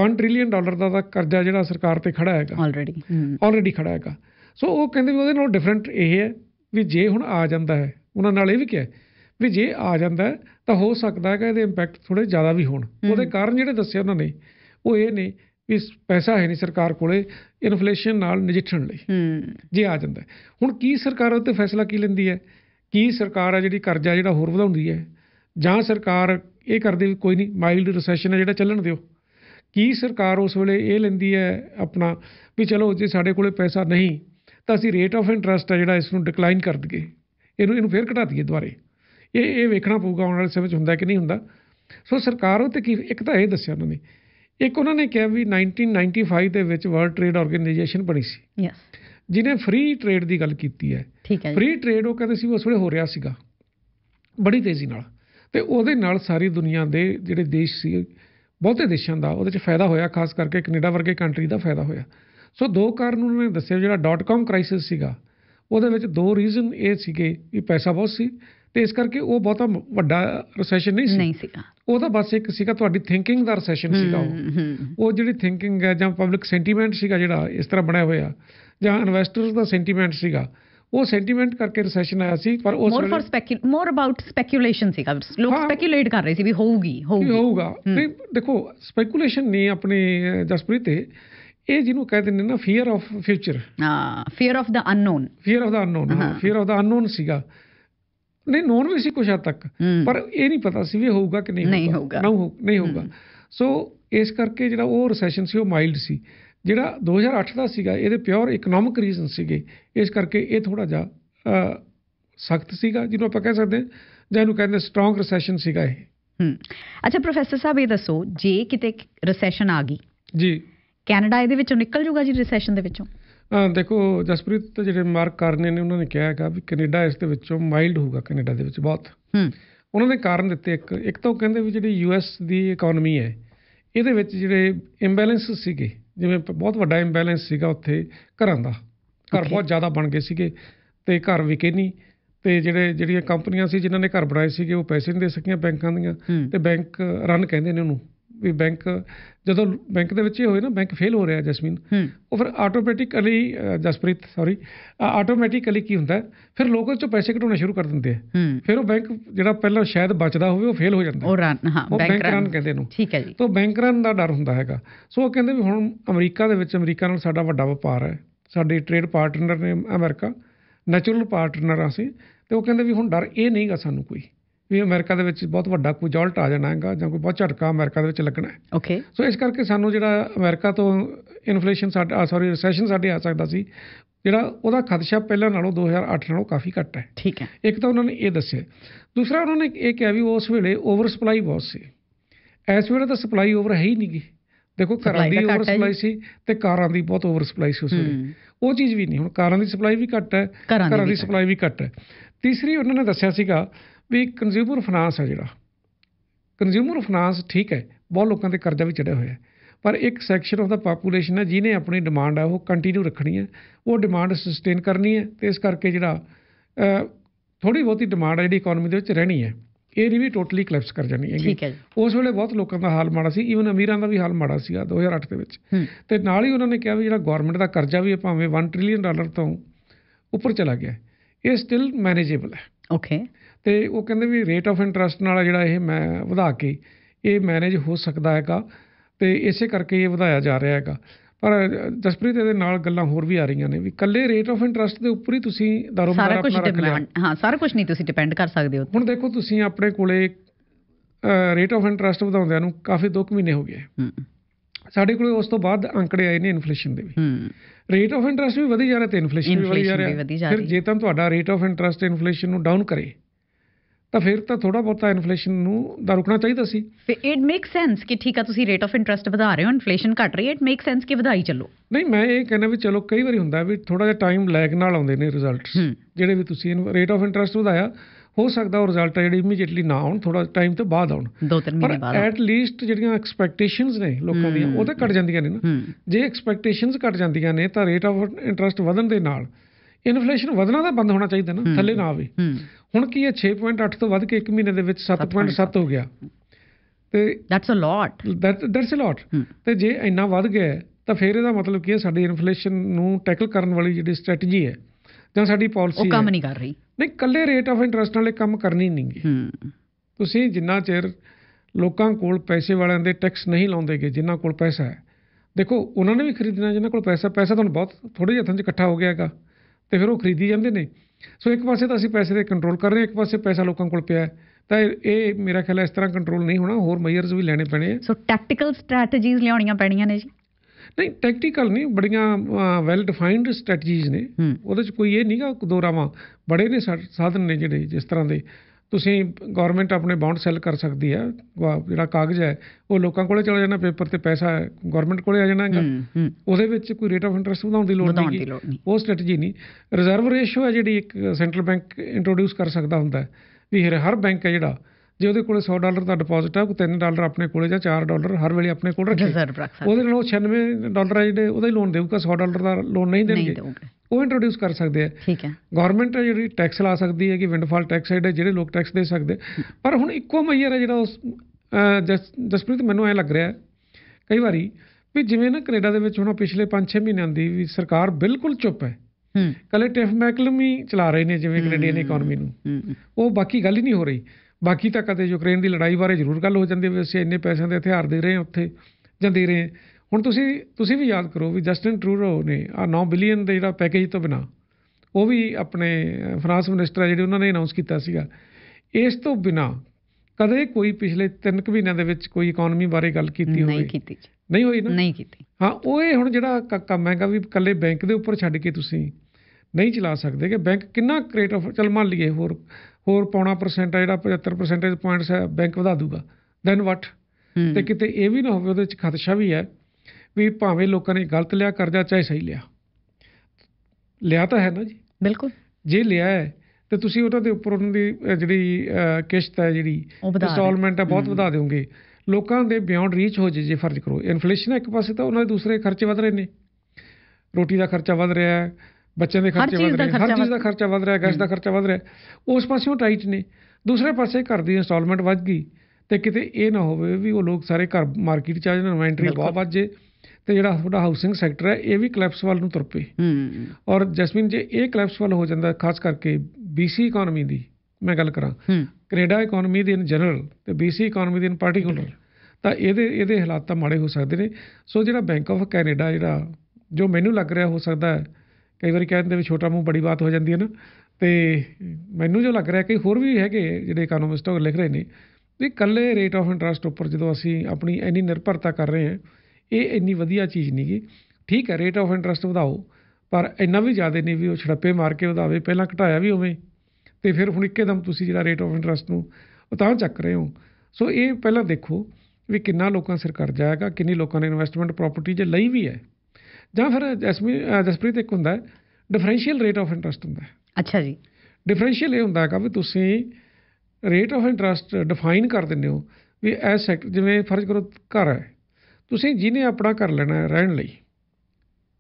1 ਟ੍ਰਿਲੀਅਨ ਡਾਲਰ ਦਾ ਦਾ ਕਰਜ਼ਾ ਜਿਹੜਾ ਸਰਕਾਰ ਤੇ ਖੜਾ ਹੈਗਾ ਆਲਰੇਡੀ ਆਲਰੇਡੀ ਖੜਾ ਹੈਗਾ ਸੋ ਉਹ ਕਹਿੰਦੇ ਵੀ ਉਹਦੇ ਨਾਲ ਡਿਫਰੈਂਟ ਇਹ ਹੈ ਵੀ ਜੇ ਹੁਣ ਆ ਜਾਂਦਾ ਹੈ ਉਹਨਾਂ ਨਾਲ ਇਹ ਵੀ ਕਿਹਾ ਵੀ ਜੇ ਆ ਜਾਂਦਾ ਤਾਂ ਹੋ ਸਕਦਾ ਹੈ ਕਿ ਇਹਦੇ ਇੰਪੈਕਟ ਥੋੜੇ ਜ਼ਿਆਦਾ ਵੀ ਹੋਣ ਉਹਦੇ ਕਾਰਨ ਜਿਹੜੇ ਦੱਸਿਆ ਉਹਨਾਂ ਨੇ ਉਹ ਇਹ ਨੇ ਵੀ ਪੈਸਾ ਹੈ ਨਹੀਂ ਸਰਕਾਰ ਕੋਲੇ ਇਨਫਲੇਸ਼ਨ ਨਾਲ ਨਜਿੱਠਣ ਲਈ ਜੇ ਆ ਜਾਂਦਾ ਹੁਣ ਕੀ ਸਰਕਾਰ ਤੇ ਫੈਸਲਾ ਕੀ ਲੈਂਦੀ ਹੈ ਕੀ ਸਰਕਾਰ ਆ ਜਿਹੜੀ ਕਰਜ਼ਾ ਜਿਹੜਾ ਹੋਰ ਵਧਾਉਂਦੀ ਹੈ ਜਾਂ ਸਰਕਾਰ ਇਹ ਕਰਦੇ ਕੋਈ ਨਹੀਂ ਮਾਈਲਡ ਰੈਸੈਸ਼ਨ ਹੈ ਜਿਹੜਾ ਚੱਲਣ ਦਿਓ ਕੀ ਸਰਕਾਰ ਉਸ ਵੇਲੇ ਇਹ ਲੈਂਦੀ ਹੈ ਆਪਣਾ ਵੀ ਚਲੋ ਜੇ ਸਾਡੇ ਕੋਲੇ ਪੈਸਾ ਨਹੀਂ ਤਾਂ ਅਸੀਂ ਰੇਟ ਆਫ ਇੰਟਰਸਟ ਹੈ ਜਿਹੜਾ ਇਸ ਨੂੰ ਡਿਕਲਾਈਨ ਕਰ ਦਈਏ ਇਹਨੂੰ ਇਹਨੂੰ ਫੇਰ ਘਟਾ ਦਈਏ ਦੁਬਾਰੇ ਇਹ ਇਹ ਵੇਖਣਾ ਪਊਗਾ ਆਉਣ ਵਾਲੇ ਸਮੇਂ 'ਚ ਹੁੰਦਾ ਕਿ ਨਹੀਂ ਹੁੰਦਾ ਸੋ ਸਰਕਾਰ ਉਹ ਤੇ ਕੀ ਇੱਕ ਤਾਂ ਇਹ ਦੱਸਿਆ ਉਹਨਾਂ ਨੇ ਇੱਕ ਉਹਨਾਂ ਨੇ ਕਿਹਾ ਵੀ 1995 ਦੇ ਵਿੱਚ ਵਰਲਡ ਟ੍ਰੇਡ ਆਰਗੇਨਾਈਜੇਸ਼ਨ ਬਣੀ ਸੀ ਯੈਸ ਜਿਨੇ ਫ੍ਰੀ ਟ੍ਰੇਡ ਦੀ ਗੱਲ ਕੀਤੀ ਹੈ ਠੀਕ ਹੈ ਫ੍ਰੀ ਟ੍ਰੇਡ ਉਹ ਕਹਿੰਦੇ ਸੀ ਉਸ ਵੇਲੇ ਹੋ ਰਿਹਾ ਸੀਗਾ ਬੜੀ ਤੇਜ਼ੀ ਨਾਲ ਤੇ ਉਹਦੇ ਨਾਲ ਸਾਰੀ ਦੁਨੀਆ ਦੇ ਜਿਹੜੇ ਦੇਸ਼ ਸੀ ਬਹੁਤੇ ਦੇਸ਼ਾਂ ਦਾ ਉਹਦੇ 'ਚ ਫਾਇਦਾ ਹੋਇਆ ਖਾਸ ਕਰਕੇ ਕੈਨੇਡਾ ਵਰਗੇ ਕੰਟਰੀ ਦਾ ਫਾਇਦਾ ਹੋਇਆ ਸੋ ਦੋ ਕਾਰਨ ਉਹਨਾਂ ਨੇ ਦੱਸਿਆ ਜਿਹੜਾ ਡਾਟ ਕਾਮ ਕ੍ਰਾਈਸਿਸ ਸੀਗਾ ਉਹਦੇ ਵਿੱਚ ਦੋ ਰੀਜ਼ਨ ਇਹ ਸੀਗੇ ਕਿ ਪੈਸਾ ਬਹੁਤ ਸੀ ਤੇ ਇਸ ਕਰਕੇ ਉਹ ਬਹੁਤਾ ਵੱਡਾ ਰੈਸੈਸ਼ਨ ਨਹੀਂ ਸੀ ਨਹੀਂ ਸੀਗਾ ਉਹ ਤਾਂ ਬਸ ਇੱਕ ਸੀਗਾ ਤੁਹਾਡੀ ਥਿੰਕਿੰਗ ਦਾ ਰੈਸੈਸ਼ਨ ਸੀਗਾ ਉਹ ਉਹ ਜਿਹੜੀ ਥਿੰਕਿੰਗ ਹੈ ਜਾਂ ਪਬਲਿਕ ਸੈਂਟੀਮੈਂਟ ਸੀਗਾ ਜਿਹੜਾ ਇਸ ਤਰ੍ਹਾਂ ਬਣਿਆ ਹੋਇਆ ਜਾਂ ਇਨਵੈਸਟਰਸ ਦਾ ਸੈਂਟੀਮੈਂਟ ਸੀਗਾ ਉਹ ਸੈਂਟੀਮੈਂਟ ਕਰਕੇ ਰੈਸੈਸ਼ਨ ਆਇਆ ਸੀ ਪਰ ਉਸ more for more about speculation ਸੀਗਾ ਲੋਕ ਸਪੈਕੂਲੇਟ ਕਰ ਰਹੇ ਸੀ ਵੀ ਹੋਊਗੀ ਹੋਊਗੀ ਹੋਊਗਾ ਨਹੀਂ ਦੇਖੋ ਸਪੈਕੂਲੇਸ਼ਨ ਨਹੀਂ ਆਪਣੇ ਜਸਪ੍ਰੀਤ ਤੇ ਇਹ ਜਿਹਨੂੰ ਕਹਿੰਦੇ ਨੇ ਨਾ ਫੀਅਰ ਆਫ ਫਿਊਚਰ ਹਾਂ fear of the unknown fear of the unknown fear of the unknown ਸੀਗਾ ਨਹੀਂ ਨੋਨ ਵੀ ਸੀ ਕੁਛ ਹੱਦ ਤੱਕ ਪਰ ਇਹ ਨਹੀਂ ਪਤਾ ਸੀ ਵੀ ਹੋਊਗਾ ਕਿ ਨਹੀਂ ਹੋਊਗਾ ਨਹੀਂ ਹੋਊਗਾ ਸੋ ਇਸ ਕਰਕੇ ਜਿਹੜਾ ਉਹ ਰੈਸੈਸ਼ਨ ਸੀ ਉਹ ਮਾਈਲਡ ਸੀ ਜਿਹੜਾ 2008 ਦਾ ਸੀਗਾ ਇਹਦੇ ਪਿਓਰ ਇਕਨੋਮਿਕ ਰੀਜ਼ਨ ਸੀਗੇ ਇਸ ਕਰਕੇ ਇਹ ਥੋੜਾ ਜਿਹਾ ਸਖਤ ਸੀਗਾ ਜਿਹਨੂੰ ਆਪਾਂ ਕਹਿ ਸਕਦੇ ਜਾਂ ਇਹਨੂੰ ਕਹਿੰਦੇ ਸਟਰੋਂਗ ਰੈਸੈਸ਼ਨ ਸੀਗਾ ਇਹ ਹੂੰ ਅੱਛਾ ਪ੍ਰੋਫੈਸਰ ਸਾਹਿਬ ਇਹ ਦੱਸੋ ਜੇ ਕਿਤੇ ਰੈਸੈਸ਼ਨ ਆ ਗਈ ਜੀ ਕੈਨੇਡਾ ਇਹਦੇ ਵਿੱਚੋਂ ਨਿਕਲ ਜੂਗਾ ਜੀ ਰੈਸੈਸ਼ਨ ਦੇ ਵਿੱਚੋਂ ਦੇਖੋ ਜਸਪ੍ਰੀਤ ਜਿਹੜੇ ਮਾਰਕ ਕਰਨੇ ਨੇ ਉਹਨਾਂ ਨੇ ਕਿਹਾ ਹੈਗਾ ਵੀ ਕੈਨੇਡਾ ਇਸ ਦੇ ਵਿੱਚੋਂ ਮਾਈਲਡ ਹੋਊਗਾ ਕੈਨੇਡਾ ਦੇ ਵਿੱਚ ਬਹੁਤ ਹੂੰ ਉਹਨਾਂ ਨੇ ਕਾਰਨ ਦਿੱਤੇ ਇੱਕ ਇੱਕ ਤਾਂ ਉਹ ਕਹਿੰਦੇ ਵੀ ਜਿਹੜੀ ਯੂਐਸ ਦੀ ਇਕਨੋਮੀ ਹੈ ਇਹਦੇ ਵਿੱਚ ਜਿਹੜੇ ਇੰਬੈਲੈਂਸ ਸੀਗੇ ਜਿਵੇਂ ਬਹੁਤ ਵੱਡਾ ਇੰਬੈਲੈਂਸ ਸੀਗਾ ਉੱਥੇ ਘਰਾਂ ਦਾ ਘਰ ਬਹੁਤ ਜ਼ਿਆਦਾ ਬਣ ਗਏ ਸੀਗੇ ਤੇ ਘਰ ਵਿਕੇ ਨਹੀਂ ਤੇ ਜਿਹੜੇ ਜਿਹੜੀਆਂ ਕੰਪਨੀਆਂ ਸੀ ਜਿਨ੍ਹਾਂ ਨੇ ਘਰ ਬਣਾਏ ਸੀਗੇ ਉਹ ਪੈਸੇ ਨਹੀਂ ਦੇ ਸਕੀਆਂ ਬੈਂਕਾਂ ਦੀਆਂ ਤੇ ਬੈਂਕ ਰਨ ਕਹਿੰਦੇ ਨੇ ਉਹਨੂੰ ਵੀ ਬੈਂਕ ਜਦੋਂ ਬੈਂਕ ਦੇ ਵਿੱਚ ਹੀ ਹੋਏ ਨਾ ਬੈਂਕ ਫੇਲ ਹੋ ਰਿਹਾ ਜਸਮੀਨ ਉਹ ਫਿਰ ਆਟੋਮੈਟਿਕਲੀ ਜਸਪ੍ਰੀਤ ਸੌਰੀ ਆਟੋਮੈਟਿਕਲੀ ਕੀ ਹੁੰਦਾ ਫਿਰ ਲੋਕਲ ਚੋਂ ਪੈਸੇ ਘਟਾਉਣੇ ਸ਼ੁਰੂ ਕਰ ਦਿੰਦੇ ਆ ਫਿਰ ਉਹ ਬੈਂਕ ਜਿਹੜਾ ਪਹਿਲਾਂ ਸ਼ਾਇਦ ਬਚਦਾ ਹੋਵੇ ਉਹ ਫੇਲ ਹੋ ਜਾਂਦਾ ਉਹ ਰਨ ਹਾਂ ਬੈਂਕ ਰਨ ਕਹਿੰਦੇ ਨੂੰ ਠੀਕ ਹੈ ਜੀ ਤੋਂ ਬੈਂਕ ਰਨ ਦਾ ਡਰ ਹੁੰਦਾ ਹੈਗਾ ਸੋ ਉਹ ਕਹਿੰਦੇ ਵੀ ਹੁਣ ਅਮਰੀਕਾ ਦੇ ਵਿੱਚ ਅਮਰੀਕਾ ਨਾਲ ਸਾਡਾ ਵੱਡਾ ਵਪਾਰ ਹੈ ਸਾਡੇ ਟ੍ਰੇਡ ਪਾਰਟਨਰ ਨੇ ਅਮਰੀਕਾ ਨੈਚੁਰਲ ਪਾਰਟਨਰ ਆ ਸੀ ਤੇ ਉਹ ਕਹਿੰਦੇ ਵੀ ਹੁਣ ਡਰ ਇਹ ਨਹੀਂਗਾ ਸਾਨੂੰ ਕੋਈ ਵੀ ਅਮਰੀਕਾ ਦੇ ਵਿੱਚ ਬਹੁਤ ਵੱਡਾ ਕੋਈ ਜਲਟ ਆ ਜਾਣਾ ਹੈਗਾ ਜਾਂ ਕੋਈ ਬਹੁਤ ਝਟਕਾ ਅਮਰੀਕਾ ਦੇ ਵਿੱਚ ਲੱਗਣਾ ਹੈ ਓਕੇ ਸੋ ਇਸ ਕਰਕੇ ਸਾਨੂੰ ਜਿਹੜਾ ਅਮਰੀਕਾ ਤੋਂ ਇਨਫਲੇਸ਼ਨ ਸਾਡਾ ਸੌਰੀ ਰੈਸੈਸ਼ਨ ਸਾਡੇ ਆ ਸਕਦਾ ਸੀ ਜਿਹੜਾ ਉਹਦਾ ਖਦਸ਼ਾ ਪਹਿਲਾਂ ਨਾਲੋਂ 2008 ਨਾਲੋਂ ਕਾਫੀ ਘੱਟ ਹੈ ਠੀਕ ਹੈ ਇੱਕ ਤਾਂ ਉਹਨਾਂ ਨੇ ਇਹ ਦੱਸਿਆ ਦੂਸਰਾ ਉਹਨਾਂ ਨੇ ਇਹ ਕਿਹਾ ਵੀ ਉਸ ਵੇਲੇ ਓਵਰ ਸਪਲਾਈ ਬਹੁਤ ਸੀ ਐਸ ਵੇਲੇ ਤਾਂ ਸਪਲਾਈ ਓਵਰ ਹੈ ਹੀ ਨਹੀਂਗੀ ਦੇਖੋ ਕਾਰਾਂ ਦੀ ਓਵਰ ਸਪਲਾਈ ਸੀ ਤੇ ਕਾਰਾਂ ਦੀ ਬਹੁਤ ਓਵਰ ਸਪਲਾਈ ਸੀ ਉਸ ਵੇਲੇ ਉਹ ਚੀਜ਼ ਵੀ ਨਹੀਂ ਹੁਣ ਕਾਰਾਂ ਦੀ ਸਪਲਾਈ ਵੀ ਘੱਟ ਹੈ ਕਾਰਾਂ ਦੀ ਸਪਲਾਈ ਵੀ ਘੱਟ ਹੈ ਤੀਸਰੀ ਉਹਨਾਂ ਨੇ ਦੱਸਿਆ ਸੀਗਾ ਵੀ ਕੰਜ਼ਿਊਮਰ ਫਾਈਨਾਂਸ ਹੈ ਜਿਹੜਾ ਕੰਜ਼ਿਊਮਰ ਫਾਈਨਾਂਸ ਠੀਕ ਹੈ ਬਹੁਤ ਲੋਕਾਂ ਤੇ ਕਰਜ਼ਾ ਵੀ ਚੜਿਆ ਹੋਇਆ ਹੈ ਪਰ ਇੱਕ ਸੈਕਸ਼ਨ ਆਫ ਦਾ ਪਾਪੂਲੇਸ਼ਨ ਹੈ ਜਿਹਨੇ ਆਪਣੀ ਡਿਮਾਂਡ ਹੈ ਉਹ ਕੰਟੀਨਿਊ ਰੱਖਣੀ ਹੈ ਉਹ ਡਿਮਾਂਡ ਸਸਟੇਨ ਕਰਨੀ ਹੈ ਤੇ ਇਸ ਕਰਕੇ ਜਿਹੜਾ ਥੋੜੀ ਬਹੁਤੀ ਡਿਮਾਂਡ ਹੈ ਜਿਹੜੀ ਇਕਨੋਮੀ ਦੇ ਵਿੱਚ ਰਹਿਣੀ ਹੈ ਇਹ ਵੀ ਟੋਟਲੀ ਕਲੈਪਸ ਕਰ ਜਾਣੀ ਹੈ ਉਸ ਵੇਲੇ ਬਹੁਤ ਲੋਕਾਂ ਦਾ ਹਾਲ ਮਾੜਾ ਸੀ ਈਵਨ ਅਮੀਰਾਂ ਦਾ ਵੀ ਹਾਲ ਮਾੜਾ ਸੀ 2008 ਦੇ ਵਿੱਚ ਤੇ ਨਾਲ ਹੀ ਉਹਨਾਂ ਨੇ ਕਿਹਾ ਵੀ ਜਿਹੜਾ ਗਵਰਨਮੈਂਟ ਦਾ ਕਰਜ਼ਾ ਵੀ ਭਾਵੇਂ 1 ਟ੍ਰਿਲੀਅਨ ਡਾਲਰ ਤੋਂ ਉੱਪਰ ਚਲਾ ਗਿਆ ਇਹ ਸਟਿਲ ਮੈਨੇਜੇਬਲ ਹੈ ਓਕੇ ਤੇ ਉਹ ਕਹਿੰਦੇ ਵੀ ਰੇਟ ਆਫ ਇੰਟਰਸਟ ਨਾਲ ਜਿਹੜਾ ਇਹ ਮੈਂ ਵਧਾ ਕੇ ਇਹ ਮੈਨੇਜ ਹੋ ਸਕਦਾ ਹੈਗਾ ਤੇ ਇਸੇ ਕਰਕੇ ਇਹ ਵਧਾਇਆ ਜਾ ਰਿਹਾ ਹੈਗਾ ਪਰ ਜਸਪ੍ਰੀਤ ਇਹਦੇ ਨਾਲ ਗੱਲਾਂ ਹੋਰ ਵੀ ਆ ਰਹੀਆਂ ਨੇ ਵੀ ਕੱਲੇ ਰੇਟ ਆਫ ਇੰਟਰਸਟ ਦੇ ਉੱਪਰ ਹੀ ਤੁਸੀਂ ਦਾਰੋਮਦਾਰ ਆਪਣਾ ਰੱਖ ਲਿਆ ਹਾਂ ਸਾਰਾ ਕੁਝ ਨਹੀਂ ਤੁਸੀਂ ਡਿਪੈਂਡ ਕਰ ਸਕਦੇ ਹੋ ਹੁਣ ਦੇਖੋ ਤੁਸੀਂ ਆਪਣੇ ਕੋਲੇ ਰੇਟ ਆਫ ਇੰਟਰਸਟ ਵਧਾਉਂਦਿਆਂ ਨੂੰ ਕਾਫੀ 2 ਮਹੀਨੇ ਹੋ ਗਏ ਸਾਡੇ ਕੋਲੇ ਉਸ ਤੋਂ ਬਾਅਦ ਅੰਕੜੇ ਆਏ ਨੇ ਇਨਫਲੇਸ਼ਨ ਦੇ ਵੀ ਰੇਟ ਆਫ ਇੰਟਰਸਟ ਵੀ ਵਧੀ ਜਾ ਰਿਹਾ ਤੇ ਇਨਫਲੇਸ਼ਨ ਵੀ ਵਧੀ ਜਾ ਰਿਹਾ ਫਿਰ ਜੇ ਤਾਂ ਤੁਹਾਡਾ ਰੇਟ ਆਫ ਇੰਟਰਸਟ ਇਨਫਲੇਸ਼ਨ ਨੂੰ ਡਾਊਨ ਕਰੇ ਤਾਂ ਫਿਰ ਤਾਂ ਥੋੜਾ ਬਹੁਤਾ ਇਨਫਲੇਸ਼ਨ ਨੂੰ ਦਾ ਰੁਕਣਾ ਚਾਹੀਦਾ ਸੀ ਤੇ ਇਟ ਮੇਕ ਸੈਂਸ ਕਿ ਠੀਕ ਆ ਤੁਸੀਂ ਰੇਟ ਆਫ ਇੰਟਰਸਟ ਵਧਾ ਰਹੇ ਹੋ ਇਨਫਲੇਸ਼ਨ ਘਟ ਰਹੀ ਹੈ ਇਟ ਮੇਕ ਸੈਂਸ ਕਿ ਵਧਾਈ ਚੱਲੋ ਨਹੀਂ ਮੈਂ ਇਹ ਕਹਿੰਦਾ ਵੀ ਚਲੋ ਕਈ ਵਾਰੀ ਹੁੰਦਾ ਵੀ ਥੋੜਾ ਜਿਹਾ ਟਾਈਮ ਲੈਗ ਨਾਲ ਆਉਂਦੇ ਨੇ ਰਿਜ਼ਲਟਸ ਜਿਹੜੇ ਵੀ ਤੁਸੀਂ ਰੇਟ ਆਫ ਇੰਟਰਸਟ ਵਧਾਇਆ ਹੋ ਸਕਦਾ ਉਹ ਰਿਜ਼ਲਟ ਜਿਹੜੇ ਇਮੀਡੀਏਟਲੀ ਨਾ ਆਉਣ ਥੋੜਾ ਟਾਈਮ ਤੋਂ ਬਾਅਦ ਆਉਣ ਦੋ ਤਿੰਨ ਮਹੀਨੇ ਬਾਅਦ ਐਟ ਲੀਸਟ ਜਿਹੜੀਆਂ ਐਕਸਪੈਕਟੇਸ਼ਨਸ ਨੇ ਲੋਕਾਂ ਦੀਆਂ ਉਹ ਤਾਂ ਘਟ ਜਾਂਦੀਆਂ ਨੇ ਨਾ ਜੇ ਐਕਸਪੈਕਟੇਸ਼ਨਸ ਘਟ ਜਾਂਦੀਆਂ ਨੇ ਤਾਂ ਰੇਟ ਆਫ ਇੰਟਰਸਟ ਵਧਣ ਦੇ ਨਾਲ ਇਨਫਲੇਸ਼ਨ ਵਧਣਾ ਤਾਂ ਬੰਦ ਹੋਣਾ ਚਾਹੀਦਾ ਨਾ ਥੱਲੇ ਨਾ ਆਵੇ ਹੁਣ ਕੀ ਇਹ 6.8 ਤੋਂ ਵੱਧ ਕੇ 1 ਮਹੀਨੇ ਦੇ ਵਿੱਚ 7.7 ਹੋ ਗਿਆ ਤੇ that's a lot that's a ਲੋਟ ਤੇ ਜੇ ਇੰਨਾ ਵੱਧ ਗਿਆ ਤਾਂ ਫਿਰ ਇਹਦਾ ਮਤਲਬ ਕੀ ਹੈ ਸਾਡੀ ਇਨਫਲੇਸ਼ਨ ਨੂੰ ਟੈਕਲ ਕਰਨ ਵਾਲੀ ਜਿਹੜੀ ਸਟ੍ਰੈਟਜੀ ਹੈ ਜਾਂ ਸਾਡੀ ਪਾਲਿਸੀ ਉਹ ਕੰਮ ਨਹੀਂ ਕਰ ਰਹੀ ਨਹੀਂ ਕੱਲੇ ਰੇਟ ਆਫ ਇੰਟਰਸਟ ਨਾਲੇ ਕੰਮ ਕਰਨੀ ਗੀ ਤੁਸੀਂ ਜਿੰਨਾ ਚਿਰ ਲੋਕਾਂ ਕੋਲ ਪੈਸੇ ਵਾਲਿਆਂ ਦੇ ਟੈਕਸ ਨਹੀਂ ਲਾਉਂਦੇਗੇ ਜਿਨ੍ਹਾਂ ਕੋਲ ਪੈਸਾ ਹੈ ਦੇਖੋ ਉਹਨਾਂ ਨੇ ਵੀ ਖਰੀਦਣਾ ਜਿਨ੍ਹਾਂ ਕੋਲ ਪੈਸਾ ਪੈਸਾ ਤੁਹਾਨੂੰ ਬਹੁਤ ਥੋੜੇ ਜਿਹੇ ਹੱਥਾਂ 'ਚ ਇਕੱਠਾ ਹੋ ਗਿਆਗਾ ਤੇ ਫਿਰ ਉਹ ਖਰੀਦੀ ਜਾਂਦੇ ਨੇ ਸੋ ਇੱਕ ਪਾਸੇ ਤਾਂ ਅਸੀਂ ਪੈਸੇ ਦੇ ਕੰਟਰੋਲ ਕਰ ਰਹੇ ਹਾਂ ਇੱਕ ਪਾਸੇ ਪੈਸਾ ਲੋਕਾਂ ਕੋਲ ਪਿਆ ਤਾਂ ਇਹ ਮੇਰਾ ਖਿਆਲ ਹੈ ਇਸ ਤਰ੍ਹਾਂ ਕੰਟਰੋਲ ਨਹੀਂ ਹੋਣਾ ਹੋਰ ਮੈਜਰਸ ਵੀ ਲੈਣੇ ਪੈਣੇ ਆ ਸੋ ਟੈਕਟੀਕਲ ਸਟ੍ਰੈਟਜੀਜ਼ ਲਿਆਉਣੀਆਂ ਪੈਣੀਆਂ ਨੇ ਜੀ ਨਹੀਂ ਟੈਕਟੀਕਲ ਨਹੀਂ ਬੜੀਆਂ ਵੈਲ ਡਿਫਾਈਨਡ ਸਟ੍ਰੈਟਜੀਜ਼ ਨੇ ਉਹਦੇ ਚ ਕੋਈ ਇਹ ਨਹੀਂਗਾ ਦੋ ਰਾਵਾਂ ਬੜੇ ਨੇ ਸਾਧਨ ਨੇ ਜਿਹੜੇ ਜਿਸ ਤਰ੍ਹਾਂ ਦੇ ਤੁਸੀਂ ਗਵਰਨਮੈਂਟ ਆਪਣੇ ਬੌਂਡ ਸੈਲ ਕਰ ਸਕਦੀ ਹੈ ਜਿਹੜਾ ਕਾਗਜ਼ ਹੈ ਉਹ ਲੋਕਾਂ ਕੋਲੇ ਚਲਾ ਜਾਣਾ ਪੇਪਰ ਤੇ ਪੈਸਾ ਗਵਰਨਮੈਂਟ ਕੋਲੇ ਆ ਜਾਣਾ ਉਹਦੇ ਵਿੱਚ ਕੋਈ ਰੇਟ ਆਫ ਇੰਟਰਸਟ ਵਧਾਉਣ ਦੀ ਲੋੜ ਨਹੀਂ ਉਹ ਸਟ੍ਰੈਟਜੀ ਨਹੀਂ ਰਿਜ਼ਰਵ ਰੇਸ਼ੋ ਹੈ ਜਿਹੜੀ ਇੱਕ ਸੈਂਟਰਲ ਬੈਂਕ ਇੰਟਰੋਡਿਊਸ ਕਰ ਸਕਦਾ ਹੁੰਦਾ ਵੀ ਹਰ ਬੈਂਕ ਹੈ ਜਿਹੜਾ ਜੇ ਉਹਦੇ ਕੋਲੇ 100 ਡਾਲਰ ਦਾ ਡਿਪੋਜ਼ਿਟ ਹੈ ਉਹ 3 ਡਾਲਰ ਆਪਣੇ ਕੋਲੇ ਜਾਂ 4 ਡਾਲਰ ਹਰ ਵੇਲੇ ਆਪਣੇ ਕੋਲ ਰੱਖੇ ਉਹਦੇ ਨਾਲ ਉਹ 96 ਡਾਲਰ ਹੈ ਜਿਹੜੇ ਉਹਦਾ ਹੀ ਲੋਨ ਦੇਊਗਾ 100 ਡਾਲਰ ਦਾ ਲੋਨ ਨਹੀਂ ਦੇਣਗੇ ਉਹ ਇੰਟਰੋਡਿਊਸ ਕਰ ਸਕਦੇ ਆ ਠੀਕ ਹੈ ਗਵਰਨਮੈਂਟ ਜਿਹੜੀ ਟੈਕਸ ਲਾ ਸਕਦੀ ਹੈ ਕਿ ਵਿੰਡਫਾਲ ਟੈਕਸ ਹੈ ਜਿਹੜੇ ਲੋਕ ਟੈਕਸ ਦੇ ਸਕਦੇ ਪਰ ਹੁਣ ਇੱਕੋ ਮਈਰ ਹੈ ਜਿਹੜਾ ਉਸ ਜਸਪ੍ਰੀਤ ਮੈਨੂੰ ਐ ਲੱਗ ਰਿਹਾ ਕਈ ਵਾਰੀ ਵੀ ਜਿਵੇਂ ਨਾ ਕੈਨੇਡਾ ਦੇ ਵਿੱਚ ਹੁਣ ਪਿਛਲੇ 5-6 ਮਹੀਨਿਆਂ ਦੀ ਵੀ ਸਰਕਾਰ ਬਿਲਕੁਲ ਚੁੱਪ ਹੈ ਹੂੰ ਕੱਲੇ ਟੈਫ ਹੀ ਚਲਾ ਰਹੇ ਨੇ ਜਿਵੇਂ ਕੈਨੇਡੀਅਨ ਇਕਨੋਮੀ ਨੂੰ ਉਹ ਬਾਕੀ ਗੱਲ ਹੀ ਨਹੀਂ ਹੋ ਰਹੀ ਬਾਕੀ ਤਾਂ ਕਦੇ ਯੂਕਰੇਨ ਦੀ ਲੜਾਈ ਬਾਰੇ ਜ਼ਰੂਰ ਗੱਲ ਹੋ ਜਾਂਦੀ ਵੀ ਅਸੀਂ ਇੰਨੇ ਪੈਸਿਆਂ ਦੇ ਹਥਿਆਰ ਦੇ ਰਹੇ ਹਾਂ ਉੱਥੇ ਜਾਂ ਦੇ ਰਹੇ ਹਾਂ ਹੁਣ ਤੁਸੀਂ ਤੁਸੀਂ ਵੀ ਯਾਦ ਕਰੋ ਵੀ ਜਸਟਿਨ ਟਰੂਡੋ ਨੇ ਆ 9 ਬਿਲੀਅਨ ਦਾ ਜਿਹੜਾ ਪੈਕੇਜ ਤੋਂ ਬਿਨਾ ਉਹ ਵੀ ਆਪਣੇ ਫਰਾਂਸ ਮਿਨਿਸਟਰ ਆ ਜਿਹੜੇ ਉਹਨਾਂ ਨੇ ਅਨਾਉਂਸ ਕੀਤਾ ਸੀਗਾ ਇਸ ਤੋਂ ਬਿਨਾ ਕਦੇ ਕੋਈ ਪਿਛਲੇ 3 ਮਹੀਨਿਆਂ ਦੇ ਵਿੱਚ ਕੋਈ ਇਕਨੋਮੀ ਬਾਰੇ ਗੱਲ ਕੀਤੀ ਹੋਵੇ ਨਹੀਂ ਕੀਤੀ ਨਹੀਂ ਹੋਈ ਨਾ ਨਹੀਂ ਕੀਤੀ ਹਾਂ ਉਹ ਇਹ ਹੁਣ ਜਿਹੜਾ ਕੰਮ ਹੈਗਾ ਵੀ ਇਕੱਲੇ ਬੈਂਕ ਦੇ ਉੱਪਰ ਛੱਡ ਕੇ ਤੁਸੀਂ ਨਹੀਂ ਚਲਾ ਸਕਦੇ ਕਿ ਬੈਂਕ ਕਿੰਨਾ ਕ੍ਰੀਏਟ ਆਫ ਚਲ ਮੰਨ ਲਈਏ ਹੋਰ ਹੋਰ ਪੌਣਾ ਪਰਸੈਂਟ ਆ ਜਿਹੜਾ 75 ਪਰਸੈਂਟੇਜ ਪੁਆਇੰਟਸ ਹੈ ਬੈਂਕ ਵਧਾ ਦੂਗਾ ਦੈਨ ਵਾਟ ਤੇ ਕਿਤੇ ਇਹ ਵੀ ਨਾ ਹੋਵੇ ਉਹਦੇ ਵਿੱਚ ਖਤਸ਼ਾ ਵੀ ਹੈ ਵੀ ਭਾਵੇਂ ਲੋਕਾਂ ਨੇ ਗਲਤ ਲਿਆ ਕਰਜ਼ਾ ਚਾਹੇ ਸਹੀ ਲਿਆ ਲਿਆ ਤਾਂ ਹੈ ਨਾ ਜੀ ਬਿਲਕੁਲ ਜੇ ਲਿਆ ਹੈ ਤੇ ਤੁਸੀਂ ਉਹਨਾਂ ਦੇ ਉੱਪਰ ਉਹਨਾਂ ਦੀ ਜਿਹੜੀ ਕਿਸ਼ਤ ਹੈ ਜਿਹੜੀ ਇਨਸਟਾਲਮੈਂਟ ਹੈ ਬਹੁਤ ਵਧਾ ਦਿਓਗੇ ਲੋਕਾਂ ਦੇ ਬਿਯੋਂਡ ਰੀਚ ਹੋ ਜੇ ਜੇ ਫਰਜ਼ ਕਰੋ ਇਨਫਲੇਸ਼ਨ ਹੈ ਇੱਕ ਪਾਸੇ ਤਾਂ ਉਹਨਾਂ ਦੇ ਦੂਸਰੇ ਖਰਚੇ ਵਧ ਰਹੇ ਨੇ ਰੋਟੀ ਦਾ ਖਰਚਾ ਵਧ ਰਿਹਾ ਹੈ ਬੱਚਿਆਂ ਦੇ ਖਰਚੇ ਵਧ ਰਹੇ ਹਰ ਚੀਜ਼ ਦਾ ਖਰਚਾ ਵਧ ਰਿਹਾ ਹੈ ਗੈਸ ਦਾ ਖਰਚਾ ਵਧ ਰਿਹਾ ਉਸ ਪਾਸੇ ਉਹ ਟਾਈਟ ਨੇ ਦੂਸਰੇ ਪਾਸੇ ਘਰ ਦੀ ਇਨਸਟਾਲਮੈਂਟ ਵੱਧ ਗਈ ਤੇ ਕਿਤੇ ਇਹ ਨਾ ਹੋਵੇ ਵੀ ਉਹ ਲੋਕ ਸਾਰੇ ਘਰ ਮਾਰਕੀਟ ਚ ਆ ਜਾਣ ਇਨਵੈਂਟਰੀ ਬਹੁਤ ਵੱਜੇ ਤੇ ਜਿਹੜਾ ਤੁਹਾਡਾ ਹਾਊਸਿੰਗ ਸੈਕਟਰ ਹੈ ਇਹ ਵੀ ਕਲੈਪਸ ਵੱਲ ਨੂੰ ਤੁਰ ਪਈ ਔਰ ਜਸਮੀਨ ਜੇ ਇਹ ਕਲੈਪਸ ਵੱਲ ਹੋ ਜਾਂਦਾ ਖਾਸ ਕਰਕੇ ਬੀਸੀ ਇਕਨੋਮੀ ਦੀ ਮੈਂ ਗੱਲ ਕਰਾਂ ਕੈਨੇਡਾ ਇਕਨੋਮੀ ਦੀ ਇਨ ਜਨਰਲ ਤੇ ਬੀਸੀ ਇਕਨੋਮੀ ਦੀ ਇਨ ਪਾਰਟਿਕੂਲਰ ਤਾਂ ਇਹਦੇ ਇਹਦੇ ਹਾਲਾਤ ਤਾਂ ਮਾੜੇ ਹੋ ਸਕਦੇ ਨੇ ਸੋ ਜਿਹੜਾ ਬੈਂਕ ਆਫ ਕੈਨੇਡਾ ਜਿਹੜਾ ਜੋ ਮੈਨੂੰ ਲੱਗ ਰਿਹਾ ਹੋ ਸਕਦਾ ਹੈ ਕਈ ਵਾਰੀ ਕਹਿੰਦੇ ਵੀ ਛੋਟਾ ਮੂੰਹ ਬੜੀ ਬਾਤ ਹੋ ਜਾਂਦੀ ਹੈ ਨਾ ਤੇ ਮੈਨੂੰ ਜੋ ਲੱਗ ਰਿਹਾ ਕਿ ਹੋਰ ਵੀ ਹੈਗੇ ਜਿਹੜੇ ਇਕਨੋਮਿਸਟ ਉਹ ਲਿਖ ਰਹੇ ਨੇ ਵੀ ਕੱਲੇ ਰੇਟ ਆਫ ਇੰਟਰਸਟ ਉੱਪਰ ਜਦੋਂ ਅਸੀਂ ਆਪਣੀ ਇੰਨੀ ਨਿਰਭਰਤਾ ਕਰ ਰਹੇ ਹਾਂ ਇਹ ਇੰਨੀ ਵਧੀਆ ਚੀਜ਼ ਨਹੀਂ ਗੀ ਠੀਕ ਹੈ ਰੇਟ ਆਫ ਇੰਟਰਸਟ ਵਧਾਓ ਪਰ ਇੰਨਾ ਵੀ ਜ਼ਿਆਦਾ ਨਹੀਂ ਵੀ ਉਹ ਛੜੱਪੇ ਮਾਰ ਕੇ ਵਧਾਵੇ ਪਹਿਲਾਂ ਘਟਾਇਆ ਵੀ ਹੋਵੇ ਤੇ ਫਿਰ ਹੁਣ ਇੱਕਦਮ ਤੁਸੀਂ ਜਿਹੜਾ ਰੇਟ ਆਫ ਇੰਟਰਸਟ ਨੂੰ ਉਤਾਂ ਚੱਕ ਰਹੇ ਹੋ ਸੋ ਇਹ ਪਹਿਲਾਂ ਦੇਖੋ ਵੀ ਕਿੰਨਾ ਲੋਕਾਂ ਸਿਰ ਕਰ ਜਾਏਗਾ ਕਿੰਨੀ ਲੋਕਾਂ ਨੇ ਇਨਵੈਸਟਮੈਂਟ ਪ੍ਰਾਪਰਟੀ ਜੇ ਲਈ ਵੀ ਹੈ ਜਾਂ ਫਿਰ ਜਸਪ੍ਰੀਤ ਇੱਕ ਹੁੰਦਾ ਡਿਫਰੈਂਸ਼ੀਅਲ ਰੇਟ ਆਫ ਇੰਟਰਸਟ ਹੁੰਦਾ ਅੱਛਾ ਜੀ ਡਿਫਰੈਂਸ਼ੀਅਲ ਇਹ ਹੁੰਦਾ ਹੈਗਾ ਵੀ ਤੁਸੀਂ ਰੇਟ ਆਫ ਇੰਟਰਸਟ ਡਿਫਾਈਨ ਕਰ ਦਿੰਦੇ ਹੋ ਵੀ ਐਸ ਸੈਕਟਰ ਜਿਵੇਂ ਫਰਜ਼ ਕਰੋ ਘਰ ਹੈ ਤੁਸੀਂ ਜਿਹਨੇ ਆਪਣਾ ਕਰ ਲੈਣਾ ਹੈ ਰਹਿਣ ਲਈ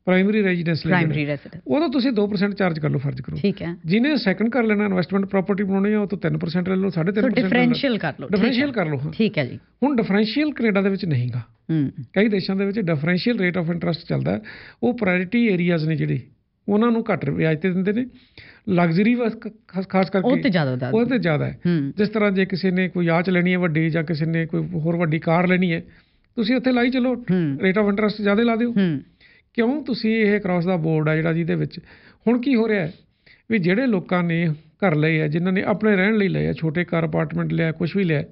ਪ੍ਰਾਇਮਰੀ ਰੈਜ਼ੀਡੈਂਸ ਲਈ ਪ੍ਰਾਇਮਰੀ ਰੈਜ਼ੀਡੈਂਸ ਉਹਦਾ ਤੁਸੀਂ 2% ਚਾਰਜ ਕਰ ਲਓ ਫਰਜ਼ ਕਰੋ ਠੀਕ ਹੈ ਜਿਹਨੇ ਸੈਕੰਡ ਕਰ ਲੈਣਾ ਇਨਵੈਸਟਮੈਂਟ ਪ੍ਰਾਪਰਟੀ ਬਣਾਉਣੀ ਹੈ ਉਹ ਤੋਂ 3% ਲੈ ਲਓ 3.5% ਲੈ ਡਿਫਰੈਂਸ਼ੀਅਲ ਕਰ ਲਓ ਡਿਫਰੈਂਸ਼ੀਅਲ ਕਰ ਲਓ ਠੀਕ ਹੈ ਜੀ ਹੁਣ ਡਿਫਰੈਂਸ਼ੀਅਲ ਕੈਨੇਡਾ ਦੇ ਵਿੱਚ ਨਹੀਂਗਾ ਹੂੰ ਕਈ ਦੇਸ਼ਾਂ ਦੇ ਵਿੱਚ ਡਿਫਰੈਂਸ਼ੀਅਲ ਰੇਟ ਆਫ ਇੰਟਰਸਟ ਚੱਲਦਾ ਉਹ ਪ੍ਰਾਇੋਰਟੀ ਏਰੀਆਜ਼ ਨੇ ਜਿਹੜੇ ਉਹਨਾਂ ਨੂੰ ਘੱਟ ਵਿਆਜ ਤੇ ਦਿੰਦੇ ਨੇ ਲਗਜ਼ਰੀ ਖਾਸ ਕਰਕੇ ਉਹ ਤੇ ਜ਼ਿਆਦਾ ਉਹ ਤੇ ਜ਼ਿਆਦਾ ਹੈ ਜਿਸ ਤਰ੍ਹਾਂ ਜੇ ਕਿਸੇ ਨੇ ਕੋਈ ਆਚ ਲੈਣੀ ਹੈ ਵੱਡੀ ਜਾਂ ਕਿਸੇ ਨੇ ਕੋਈ ਹੋਰ ਵੱਡੀ ਕਾਰ ਲੈਣੀ ਹੈ ਤੁਸੀਂ ਉੱਥੇ ਲਾਈ ਚਲੋ ਰੇਟ ਆਫ ਇੰਟਰਸਟ ਜ਼ਿਆਦਾ ਲਾ ਦਿਓ ਕਿਉਂ ਤੁਸੀਂ ਇਹ ਕ੍ਰਾਸ ਦਾ ਬੋਰਡ ਆ ਜਿਹੜਾ ਜਿਹਦੇ ਵਿੱਚ ਹੁਣ ਕੀ ਹੋ ਰਿਹਾ ਵੀ ਜਿਹੜੇ ਲੋਕਾਂ ਨੇ ਘਰ ਲਏ ਆ ਜਿਨ੍ਹਾਂ ਨੇ ਆਪਣੇ ਰਹਿਣ ਲਈ ਲਏ ਆ ਛੋਟੇ ਘਰ ਅਪਾਰਟਮੈਂਟ ਲਿਆ ਕੁਝ ਵੀ ਲਿਆ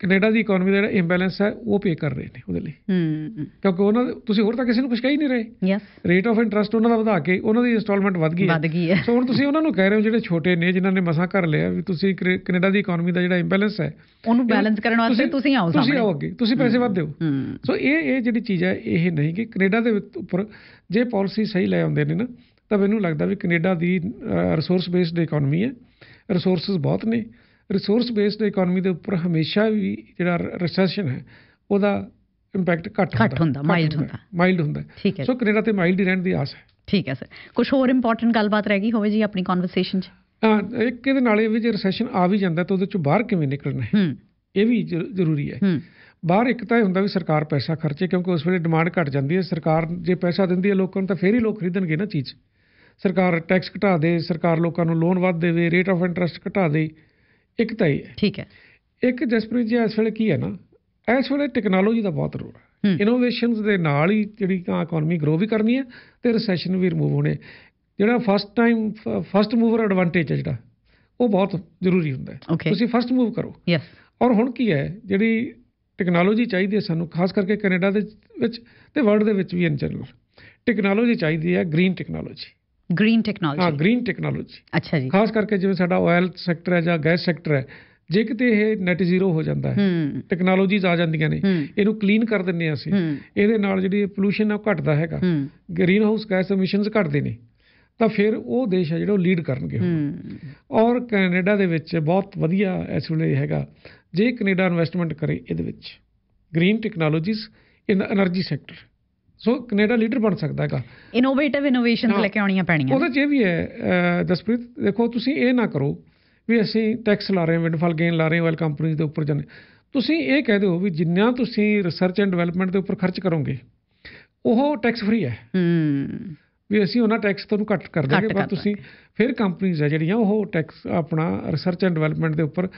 ਕੈਨੇਡਾ ਦੀ ਇਕਨੋਮੀ ਦਾ ਜਿਹੜਾ ਇੰਬੈਲੈਂਸ ਹੈ ਉਹ ਪੇ ਕਰ ਰਹੇ ਨੇ ਉਹਦੇ ਲਈ ਹੂੰ ਕਿਉਂਕਿ ਉਹਨਾਂ ਤੁਸੀਂ ਹੋਰ ਤਾਂ ਕਿਸੇ ਨੂੰ ਕੁਝ ਕਹਿ ਹੀ ਨਹੀਂ ਰਹੇ ਯੈਸ ਰੇਟ ਆਫ ਇੰਟਰਸਟ ਉਹਨਾਂ ਦਾ ਵਧਾ ਕੇ ਉਹਨਾਂ ਦੀ ਇਨਸਟਾਲਮੈਂਟ ਵਧ ਗਈ ਹੈ ਵਧ ਗਈ ਹੈ ਸੋ ਹੁਣ ਤੁਸੀਂ ਉਹਨਾਂ ਨੂੰ ਕਹਿ ਰਹੇ ਹੋ ਜਿਹੜੇ ਛੋਟੇ ਨੇ ਜਿਨ੍ਹਾਂ ਨੇ ਮਸਾ ਕਰ ਲਿਆ ਵੀ ਤੁਸੀਂ ਕੈਨੇਡਾ ਦੀ ਇਕਨੋਮੀ ਦਾ ਜਿਹੜਾ ਇੰਬੈਲੈਂਸ ਹੈ ਉਹਨੂੰ ਬੈਲੈਂਸ ਕਰਨ ਵਾਸਤੇ ਤੁਸੀਂ ਆਓ ਸਾਹਮਣੇ ਤੁਸੀਂ ਆਓ ਅੱਗੇ ਤੁਸੀਂ ਪੈਸੇ ਵਧ ਦਿਓ ਸੋ ਇਹ ਇਹ ਜਿਹੜੀ ਚੀਜ਼ ਹੈ ਇਹ ਨਹੀਂ ਕਿ ਕੈਨੇਡਾ ਦੇ ਉੱਪਰ ਜੇ ਪਾਲਿਸੀ ਸਹੀ ਲੈ ਆਉਂਦੇ ਨੇ ਨਾ ਤਾਂ ਮੈਨੂੰ ਲੱਗਦਾ ਵੀ ਕੈਨੇਡਾ ਦੀ ਰਿਸੋਰਸ ਬੇਸਡ ਇਕਨੋਮੀ ਹੈ ਰਿਸੋਰਸਸ ਬਹੁਤ ਨੇ ਰਿਸੋਰਸ ਬੇਸਡ ਇਕਨੋਮੀ ਦੇ ਉੱਪਰ ਹਮੇਸ਼ਾ ਵੀ ਜਿਹੜਾ ਰੈਸੈਸ਼ਨ ਹੈ ਉਹਦਾ ਇੰਪੈਕਟ ਘੱਟ ਹੁੰਦਾ ਘੱਟ ਹੁੰਦਾ ਮਾਈਲਡ ਹੁੰਦਾ ਮਾਈਲਡ ਹੁੰਦਾ ਠੀਕ ਹੈ ਸੋ ਕੈਨੇਡਾ ਤੇ ਮਾਈਲਡ ਹੀ ਰਹਿਣ ਦੀ ਆਸ ਹੈ ਠੀਕ ਹੈ ਸਰ ਕੁਝ ਹੋਰ ਇੰਪੋਰਟੈਂਟ ਗੱਲਬਾਤ ਰਹਿ ਗਈ ਹੋਵੇ ਜੀ ਆਪਣੀ ਕਨਵਰਸੇਸ਼ਨ 'ਚ ਇੱਕ ਇਹਦੇ ਨਾਲੇ ਵੀ ਜੇ ਰੈਸੈਸ਼ਨ ਆ ਵੀ ਜਾਂਦਾ ਤਾਂ ਉਹਦੇ ਚੋਂ ਬਾਹਰ ਕਿਵੇਂ ਨਿਕਲਣਾ ਹੈ ਇਹ ਵੀ ਜ਼ਰੂਰੀ ਹੈ ਬਾਹਰ ਇੱਕ ਤਾਂ ਇਹ ਹੁੰਦਾ ਵੀ ਸਰਕਾਰ ਪੈਸਾ ਖਰਚੇ ਕਿਉਂਕਿ ਉਸ ਵੇਲੇ ਡਿਮਾਂਡ ਘਟ ਜਾਂਦੀ ਹੈ ਸਰਕਾਰ ਜੇ ਪੈਸਾ ਦਿੰਦੀ ਹੈ ਲੋਕਾਂ ਨੂੰ ਤਾਂ ਫੇਰ ਹੀ ਲੋਕ ਖਰੀਦਣਗੇ ਨਾ ਚੀਜ਼ ਸਰਕਾਰ ਟੈਕਸ ਘਟਾ ਦੇ ਸਰਕਾਰ ਲੋਕਾਂ ਨੂੰ ਲੋਨ ਵਧ ਦੇਵੇ ਰੇਟ ਆਫ ਇੰਟਰਸਟ ਘਟਾ ਦੇ ਇੱਕ ਤਾਂ ਇਹ ਠੀਕ ਹੈ ਇੱਕ ਜਸਪ੍ਰੀਤ ਜੀ ਇਸ ਵੇਲੇ ਕੀ ਹੈ ਨਾ ਇਸ ਵੇਲੇ ਟੈਕਨੋਲੋਜੀ ਦਾ ਬਹੁਤ ਰੋਲ ਹੈ ਇਨੋਵੇਸ਼ਨਸ ਦੇ ਨਾਲ ਹੀ ਜਿਹੜੀ ਕਾ ਇਕਨੋਮੀ ਗਰੋ ਵੀ ਕਰਨੀ ਹੈ ਤੇ ਰੈਸੈਸ਼ਨ ਵੀ ਰਿਮੂਵ ਹੋਣੇ ਜਿਹੜਾ first time first mover advantage ਹੈ ਜਿਹੜਾ ਉਹ ਬਹੁਤ ਜ਼ਰੂਰੀ ਹੁੰਦਾ ਹੈ ਤੁਸੀਂ ਫਸਟ ਮੂਵ ਕਰੋ ਯੈਸ ਔਰ ਹੁਣ ਕੀ ਹੈ ਜਿਹੜੀ ਟੈਕਨੋਲੋਜੀ ਚਾਹੀਦੀ ਹੈ ਸਾਨੂੰ ਖਾਸ ਕਰਕੇ ਕੈਨੇਡਾ ਦੇ ਵਿੱਚ ਤੇ ਵਰਲਡ ਦੇ ਵਿੱਚ ਵੀ ਇਨ ਜਨਰਲ ਟੈਕਨੋਲੋਜੀ ਚਾਹੀਦੀ ਹੈ ਗ੍ਰੀਨ ਟੈਕਨੋਲੋਜੀ ਗ੍ਰੀਨ ਟੈਕਨੋਲੋਜੀ ਹਾਂ ਗ੍ਰੀਨ ਟੈਕਨੋਲੋਜੀ ਅੱਛਾ ਜੀ ਖਾਸ ਕਰਕੇ ਜਿਵੇਂ ਸਾਡਾ ਆਇਲ ਸੈਕਟਰ ਹੈ ਜਾਂ ਗੈਸ ਸੈਕਟਰ ਹੈ ਜੇ ਕਿਤੇ ਇਹ ਨੈਟ ਜ਼ੀਰੋ ਹੋ ਜਾਂਦਾ ਹੈ ਟੈਕਨੋਲੋਜੀਜ਼ ਆ ਜਾਂਦੀਆਂ ਨੇ ਇਹਨੂੰ ਕਲੀਨ ਕਰ ਦਿੰਨੇ ਆ ਅਸੀਂ ਇਹਦੇ ਨਾਲ ਜਿਹੜੀ ਪੋਲੂਸ਼ਨ ਆ ਉਹ ਘਟਦਾ ਹੈਗਾ ਗ੍ਰੀਨ ਹਾਊਸ ਗੈਸ ਐਮਿਸ਼ਨਸ ਘਟਦੇ ਨੇ ਤਾਂ ਫਿਰ ਉਹ ਦੇਸ਼ ਹੈ ਜਿਹੜਾ ਉਹ ਲੀਡ ਕਰਨਗੇ ਔਰ ਕੈਨੇਡਾ ਦੇ ਵਿੱਚ ਬਹੁਤ ਵਧੀਆ ਇਸ ਵੇਲੇ ਹੈਗਾ ਜੇ ਕੈਨੇਡਾ ਇਨਵੈਸਟਮੈਂਟ ਕਰੇ ਇਹਦੇ ਵਿੱਚ green technologies in energy sector so Canada leader ਬਣ ਸਕਦਾ ਹੈਗਾ ਇਨੋਵੇਟਿਵ ਇਨੋਵੇਸ਼ਨਸ ਲੈ ਕੇ ਆਉਣੀਆਂ ਪੈਣੀਆਂ ਉਹਦੇ ਚ ਇਹ ਵੀ ਹੈ ਜਸਪ੍ਰੀਤ ਦੇਖੋ ਤੁਸੀਂ ਇਹ ਨਾ ਕਰੋ ਵੀ ਅਸੀਂ ਟੈਕਸ ਲਾ ਰਹੇ ਹਾਂ ਵਿੰਡਫਾਲ ਗੇਨ ਲਾ ਰਹੇ ਹਾਂ ਆਇਲ ਕੰਪਨੀਆਂ ਦੇ ਉੱਪਰ ਜਾਨੇ ਤੁਸੀਂ ਇਹ ਕਹਿ ਦਿਓ ਵੀ ਜਿੰਨਾ ਤੁਸੀਂ ਰਿਸਰਚ ਐਂਡ ਡਿਵੈਲਪਮੈਂਟ ਦੇ ਉੱਪਰ ਖਰਚ ਕਰੋਗੇ ਉਹ ਟੈਕਸ ਫ੍ਰੀ ਹੈ ਹੂੰ ਵੀ ਅਸੀਂ ਉਹਨਾਂ ਟੈਕਸ ਤੁਹਾਨੂੰ ਘੱਟ ਕਰ ਦਾਂਗੇ ਪਰ ਤੁਸੀਂ ਫਿਰ ਕੰਪਨੀਆਂ ਆ ਜਿਹੜੀਆਂ ਉਹ ਟੈਕਸ ਆਪਣਾ ਰਿਸਰਚ ਐਂਡ ਡਿਵੈਲਪਮੈਂਟ ਦੇ ਉੱਪਰ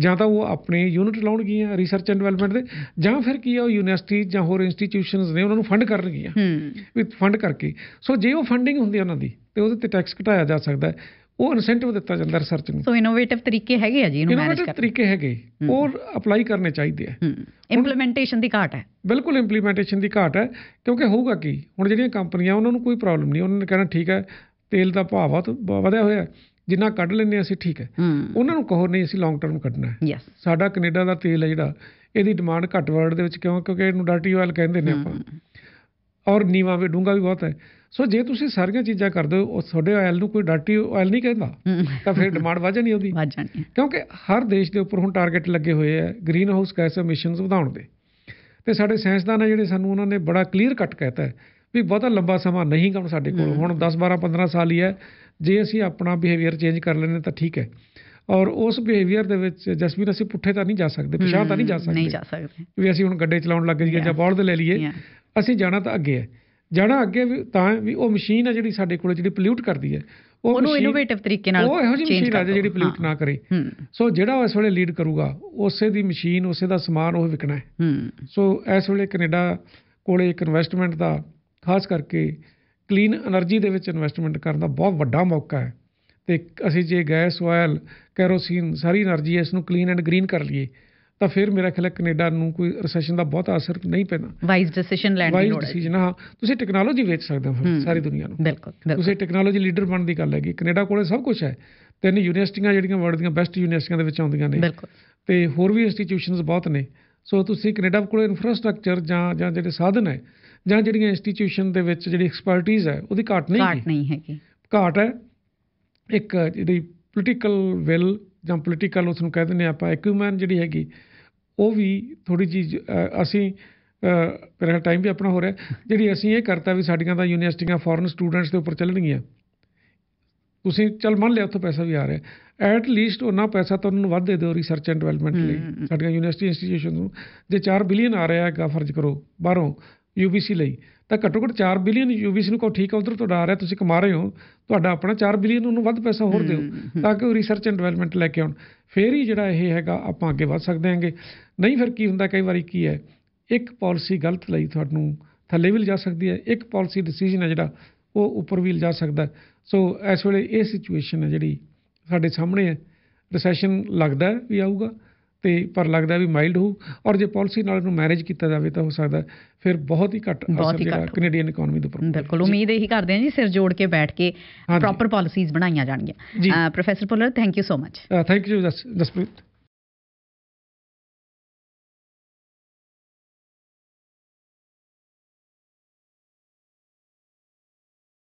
ਜਾਂ ਤਾਂ ਉਹ ਆਪਣੇ ਯੂਨਿਟ ਲਾਉਣਗੀਆਂ ਰਿਸਰਚ ਐਂਡ ਡਿਵੈਲਪਮੈਂਟ ਦੇ ਜਾਂ ਫਿਰ ਕੀ ਆ ਉਹ ਯੂਨੀਵਰਸਿਟੀ ਜਾਂ ਹੋਰ ਇੰਸਟੀਟਿਊਸ਼ਨਸ ਨੇ ਉਹਨਾਂ ਨੂੰ ਫੰਡ ਕਰਨਗੀਆਂ ਵੀ ਫੰਡ ਕਰਕੇ ਸੋ ਜੇ ਉਹ ਫੰਡਿੰਗ ਹੁੰਦੀ ਉਹਨਾਂ ਦੀ ਤੇ ਉਹਦੇ ਤੇ ਟੈਕਸ ਘਟਾਇਆ ਜਾ ਸਕਦਾ ਹੈ ਉਹ ਇਨਸੈਂਟਿਵ ਦਿੱਤਾ ਜਾਂਦਾ ਰਿਸਰਚ ਨੂੰ ਸੋ ਇਨੋਵੇਟਿਵ ਤਰੀਕੇ ਹੈਗੇ ਆ ਜੀ ਇਹਨੂੰ ਮੈਨੇਜ ਕਰਨ ਤਰੀਕੇ ਹੈਗੇ ਉਹ ਅਪਲਾਈ ਕਰਨੇ ਚਾਹੀਦੇ ਆ ਇੰਪਲੀਮੈਂਟੇਸ਼ਨ ਦੀ ਘਾਟ ਹੈ ਬਿਲਕੁਲ ਇੰਪਲੀਮੈਂਟੇਸ਼ਨ ਦੀ ਘਾਟ ਹੈ ਕਿਉਂਕਿ ਹੋਊਗਾ ਕੀ ਹੁਣ ਜਿਹੜੀਆਂ ਕੰਪਨੀਆਂ ਉਹਨਾਂ ਨੂੰ ਕੋਈ ਪ੍ਰੋਬਲਮ ਨਹੀਂ ਉਹਨਾਂ ਨੇ ਕਹਿਣਾ ਠੀਕ ਹੈ ਤੇਲ ਦਾ ਭਾਅ ਬਹੁਤ ਵਧਿਆ ਹੋਇਆ ਜਿੰਨਾ ਕੱਢ ਲੈਨੇ ਅਸੀਂ ਠੀਕ ਹੈ ਉਹਨਾਂ ਨੂੰ ਕਹੋ ਨਹੀਂ ਅਸੀਂ ਲੌਂਗ ਟਰਮ ਕੱਢਣਾ ਹੈ ਸਾਡਾ ਕੈਨੇਡਾ ਦਾ ਤੇਲ ਹੈ ਜਿਹੜਾ ਇਹਦੀ ਡਿਮਾਂਡ ਘੱਟ ਵਰਲਡ ਦੇ ਵਿੱਚ ਕਿਉਂ ਕਿਉਂਕਿ ਇਹਨੂੰ ਡਰਟੀ ਆਇਲ ਕਹਿੰਦੇ ਨੇ ਆਪਾਂ ਔਰ ਨੀਵਾ ਵੀ ਡੂੰਗਾ ਵੀ ਬਹੁਤ ਹੈ ਸੋ ਜੇ ਤੁਸੀਂ ਸਾਰੀਆਂ ਚੀਜ਼ਾਂ ਕਰਦੇ ਹੋ ਉਹ ਤੁਹਾਡੇ ਆਇਲ ਨੂੰ ਕੋਈ ਡਾਟੀ ਆਇਲ ਨਹੀਂ ਕਹਿੰਦਾ ਤਾਂ ਫਿਰ ਡਿਮਾਂਡ ਵਧ ਜਾਣੀ ਉਹਦੀ ਵਧ ਜਾਣੀ ਕਿਉਂਕਿ ਹਰ ਦੇਸ਼ ਦੇ ਉੱਪਰ ਹੁਣ ਟਾਰਗੇਟ ਲੱਗੇ ਹੋਏ ਆ ਗ੍ਰੀਨ ਹਾਊਸ ਗੈਸ ਐਮਿਸ਼ਨਸ ਵਧਾਉਣ ਦੇ ਤੇ ਸਾਡੇ ਸਾਇੰਸਦਾਨ ਆ ਜਿਹੜੇ ਸਾਨੂੰ ਉਹਨਾਂ ਨੇ ਬੜਾ ਕਲੀਅਰ ਕੱਟ ਕਹਿਤਾ ਹੈ ਵੀ ਬਹੁਤਾ ਲੰਬਾ ਸਮਾਂ ਨਹੀਂ ਕੰਮ ਸਾਡੇ ਕੋਲ ਹੁਣ 10 12 15 ਸਾਲ ਹੀ ਹੈ ਜੇ ਅਸੀਂ ਆਪਣਾ ਬਿਹੇਵੀਅਰ ਚੇਂਜ ਕਰ ਲੈਨੇ ਤਾਂ ਠੀਕ ਹੈ ਔਰ ਉਸ ਬਿਹੇਵੀਅਰ ਦੇ ਵਿੱਚ ਜਸਵੀਰ ਅਸੀਂ ਪੁੱਠੇ ਤਾਂ ਨਹੀਂ ਜਾ ਸਕਦੇ ਪਿਛਾਹ ਤਾਂ ਨਹੀਂ ਜਾ ਸਕਦੇ ਨਹੀਂ ਜਾ ਸਕਦੇ ਵੀ ਅਸੀਂ ਹੁਣ ਗੱਡੇ ਚਲਾਉਣ ਲੱਗ ਜਾਈਏ ਜਾਂ ਬੋਲ ਲੈ ਲਈਏ ਅਸੀਂ ਜਾਣਾ ਤਾਂ ਅੱਗੇ ਹੈ ਜਾਣਾ ਅੱਗੇ ਵੀ ਤਾਂ ਵੀ ਉਹ ਮਸ਼ੀਨ ਹੈ ਜਿਹੜੀ ਸਾਡੇ ਕੋਲ ਜਿਹੜੀ ਪੋਲਿਊਟ ਕਰਦੀ ਹੈ ਉਹਨੂੰ ਇਨੋਵੇਟਿਵ ਤਰੀਕੇ ਨਾਲ ਉਹ ਇਹੋ ਜਿਹੀ ਮਸ਼ੀਨ ਜਿਹੜੀ ਪੋਲਿਊਟ ਨਾ ਕਰੇ ਸੋ ਜਿਹੜਾ ਇਸ ਵੇਲੇ ਲੀਡ ਕਰੂਗਾ ਉਸੇ ਦੀ ਮਸ਼ੀਨ ਉਸੇ ਦਾ ਸਮਾਨ ਉਹ ਵਿਕਣਾ ਹੈ ਸੋ ਇਸ ਵੇਲੇ ਕੈਨੇਡਾ ਕੋਲੇ ਇੱਕ ਇਨਵੈਸਟਮੈਂਟ ਦਾ ਖਾਸ ਕਰਕੇ ਕਲੀਨ એનર્ਜੀ ਦੇ ਵਿੱਚ ਇਨਵੈਸਟਮੈਂਟ ਕਰਨ ਦਾ ਬਹੁਤ ਵੱਡਾ ਮੌਕਾ ਹੈ ਤੇ ਅਸੀਂ ਜੇ ਗੈਸ ਆਇਲ ਕੈਰੋਸੀਨ ਸਾਰੀ એનર્ਜੀ ਇਸ ਨੂੰ ਕਲੀਨ ਐਂਡ ਗ੍ਰੀਨ ਕਰ ਲਈਏ ਤਾਂ ਫਿਰ ਮੇਰਾ ਖਿਆਲ ਹੈ ਕੈਨੇਡਾ ਨੂੰ ਕੋਈ ਰੈਸੈਸ਼ਨ ਦਾ ਬਹੁਤ ਅਸਰ ਨਹੀਂ ਪੈਣਾ ਵਾਈਜ਼ ਡਿਸੀਜਨ ਲੈਣ ਦੀ ਲੋੜ ਹੈ ਵਾਈਜ਼ ਡਿਸੀਜਨ ਹਾਂ ਤੁਸੀਂ ਟੈਕਨੋਲੋਜੀ ਵੇਚ ਸਕਦੇ ਹੋ ਸਾਰੀ ਦੁਨੀਆ ਨੂੰ ਬਿਲਕੁਲ ਤੁਸੀਂ ਟੈਕਨੋਲੋਜੀ ਲੀਡਰ ਬਣਨ ਦੀ ਗੱਲ ਹੈਗੀ ਕੈਨੇਡਾ ਕੋਲੇ ਸਭ ਕੁਝ ਹੈ ਤਿੰਨ ਯੂਨੀਵਰਸਿਟੀਆਂ ਜਿਹੜੀਆਂ ਵਰਲਡ ਦੀਆਂ ਬੈਸਟ ਯੂਨੀਵਰਸਿਟੀਆਂ ਦੇ ਵਿੱਚ ਆਉਂਦੀਆਂ ਨੇ ਬਿਲਕੁਲ ਤੇ ਹੋਰ ਵੀ ਇੰਸਟੀਟਿਊਸ਼ਨਸ ਬਹੁਤ ਨੇ ਸੋ ਤੁਸੀਂ ਕੈਨੇਡਾ ਕੋਲੇ ਇਨਫਰਾਸਟ੍ਰਕਚਰ ਜਾਂ ਜਾਂ ਜਿਹੜੇ ਸਾਧਨ ਹੈ ਜਾਂ ਜਿਹੜੀਆਂ ਇੰਸਟੀਟਿਊਸ਼ਨ ਦੇ ਵਿੱਚ ਜਿਹੜੀ ਐਕਸਪਰਟਿਜ਼ ਹੈ ਉਹਦੀ ਘਾਟ ਨਹੀਂ ਹੈ ਘਾਟ ਨਹੀਂ ਹੈਗੀ ਘਾਟ ਹੈ ਇੱਕ ਜਿਹੜੀ ਪੋਲੀਟੀਕਲ ਵਿਲ ਜਾਂ ਪੋਲੀਟੀਕਲ ਉਸ ਨੂੰ ਕਹਿੰਦੇ ਨੇ ਆਪਾਂ ਇਕਵਿਪਮੈਂਟ ਜਿਹੜੀ ਹੈਗੀ ਉਹ ਵੀ ਥੋੜੀ ਜੀ ਅਸੀਂ ਮੇਰਾ ਟਾਈਮ ਵੀ ਆਪਣਾ ਹੋ ਰਿਹਾ ਜਿਹੜੀ ਅਸੀਂ ਇਹ ਕਰਤਾ ਵੀ ਸਾਡੀਆਂ ਤਾਂ ਯੂਨੀਵਰਸਿਟੀਆਂ ਫੋਰਨ ਸਟੂਡੈਂਟਸ ਦੇ ਉੱਪਰ ਚੱਲਣਗੀਆਂ ਤੁਸੀਂ ਚੱਲ ਮੰਨ ਲਿਆ ਉੱਥੋਂ ਪੈਸਾ ਵੀ ਆ ਰਿਹਾ ਐਟ ਲੀਸਟ ਉਹਨਾਂ ਪੈਸਾ ਤਾਂ ਉਹਨਾਂ ਨੂੰ ਵੱਧ ਦੇ ਦਿਓ ਰਿਸਰਚ ਐਂਡ ਡਿਵੈਲਪਮੈਂਟ ਲਈ ਸਾਡੀਆਂ ਯੂਨੀਵਰਸਿਟੀ ਇੰਸਟੀਟਿਊਸ਼ਨ ਨੂੰ ਜੇ 4 ਬਿਲੀਅਨ ਆ ਰਿਹਾ ਹੈਗਾ ਫਰਜ਼ ਕਰੋ ਬਾਹਰੋਂ ਯੂਬੀਸੀ ਲਈ ਤਾਂ ਘੱਟੋ ਘੱਟ 4 ਬਿਲੀਅਨ ਯੂਬੀਸੀ ਨੂੰ ਕੋ ਠੀਕ ਹੈ ਉਧਰ ਤੁਹਾਡਾ ਆ ਰਿਹਾ ਤੁਸੀਂ ਕਮਾ ਰਹੇ ਹੋ ਤੁਹਾਡਾ ਆਪਣਾ 4 ਬਿਲੀਅਨ ਉਹਨੂੰ ਵੱਧ ਪੈਸਾ ਹੋਰ ਦਿਓ ਤਾਂ ਕਿ ਉਹ ਰਿਸਰਚ ਐਂਡ ਡਿਵੈਲਪਮੈਂਟ ਲੈ ਕੇ ਆਉਣ ਫੇਰ ਹੀ ਜਿਹੜਾ ਇਹ ਹੈਗਾ ਆਪਾਂ ਅੱਗੇ ਵਧ ਸਕਦੇ ਹਾਂਗੇ ਨਹੀਂ ਫਿਰ ਕੀ ਹੁੰਦਾ ਕਈ ਵਾਰੀ ਕੀ ਹੈ ਇੱਕ ਪਾਲਿਸੀ ਗਲਤ ਲਈ ਤੁਹਾਨੂੰ ਥੱਲੇ ਵੀ ਲਿਜਾ ਸਕਦੀ ਹੈ ਇੱਕ ਪਾਲਿਸੀ ਡਿਸੀਜਨ ਹੈ ਜਿਹੜਾ ਉਹ ਉੱਪਰ ਵੀ ਲਿਜਾ ਸਕਦਾ ਸੋ ਇਸ ਵੇਲੇ ਇਹ ਸਿਚੁਏਸ਼ਨ ਹੈ ਜਿਹੜੀ ਸਾਡੇ ਸਾਹਮਣੇ ਹੈ ਰਿਸੈਸ਼ਨ ਲੱਗਦਾ ਵੀ ਆਊਗਾ ਤੇ ਪਰ ਲੱਗਦਾ ਵੀ ਮਾਈਲਡ ਹੋਊ ਔਰ ਜੇ ਪਾਲਿਸੀ ਨਾਲ ਇਹਨੂੰ ਮੈਨੇਜ ਕੀਤਾ ਜਾਵੇ ਤਾਂ ਹੋ ਸਕਦਾ ਫਿਰ ਬਹੁਤ ਹੀ ਘੱਟ ਅਸਰ ਦੇਗਾ ਕੈਨੇਡੀਅਨ ਇਕਨੋਮੀ ਦੇ ਉੱਪਰ ਬਿਲਕੁਲ ਉਮੀਦ ਇਹੀ ਕਰਦੇ ਹਾਂ ਜੀ ਸਿਰ ਜੋੜ ਕੇ ਬੈਠ ਕੇ ਪ੍ਰੋਪਰ ਪਾਲਿਸੀਜ਼ ਬਣਾਈਆਂ ਜਾਣਗੀਆਂ professor Puller thank you so much thank you Jaspreet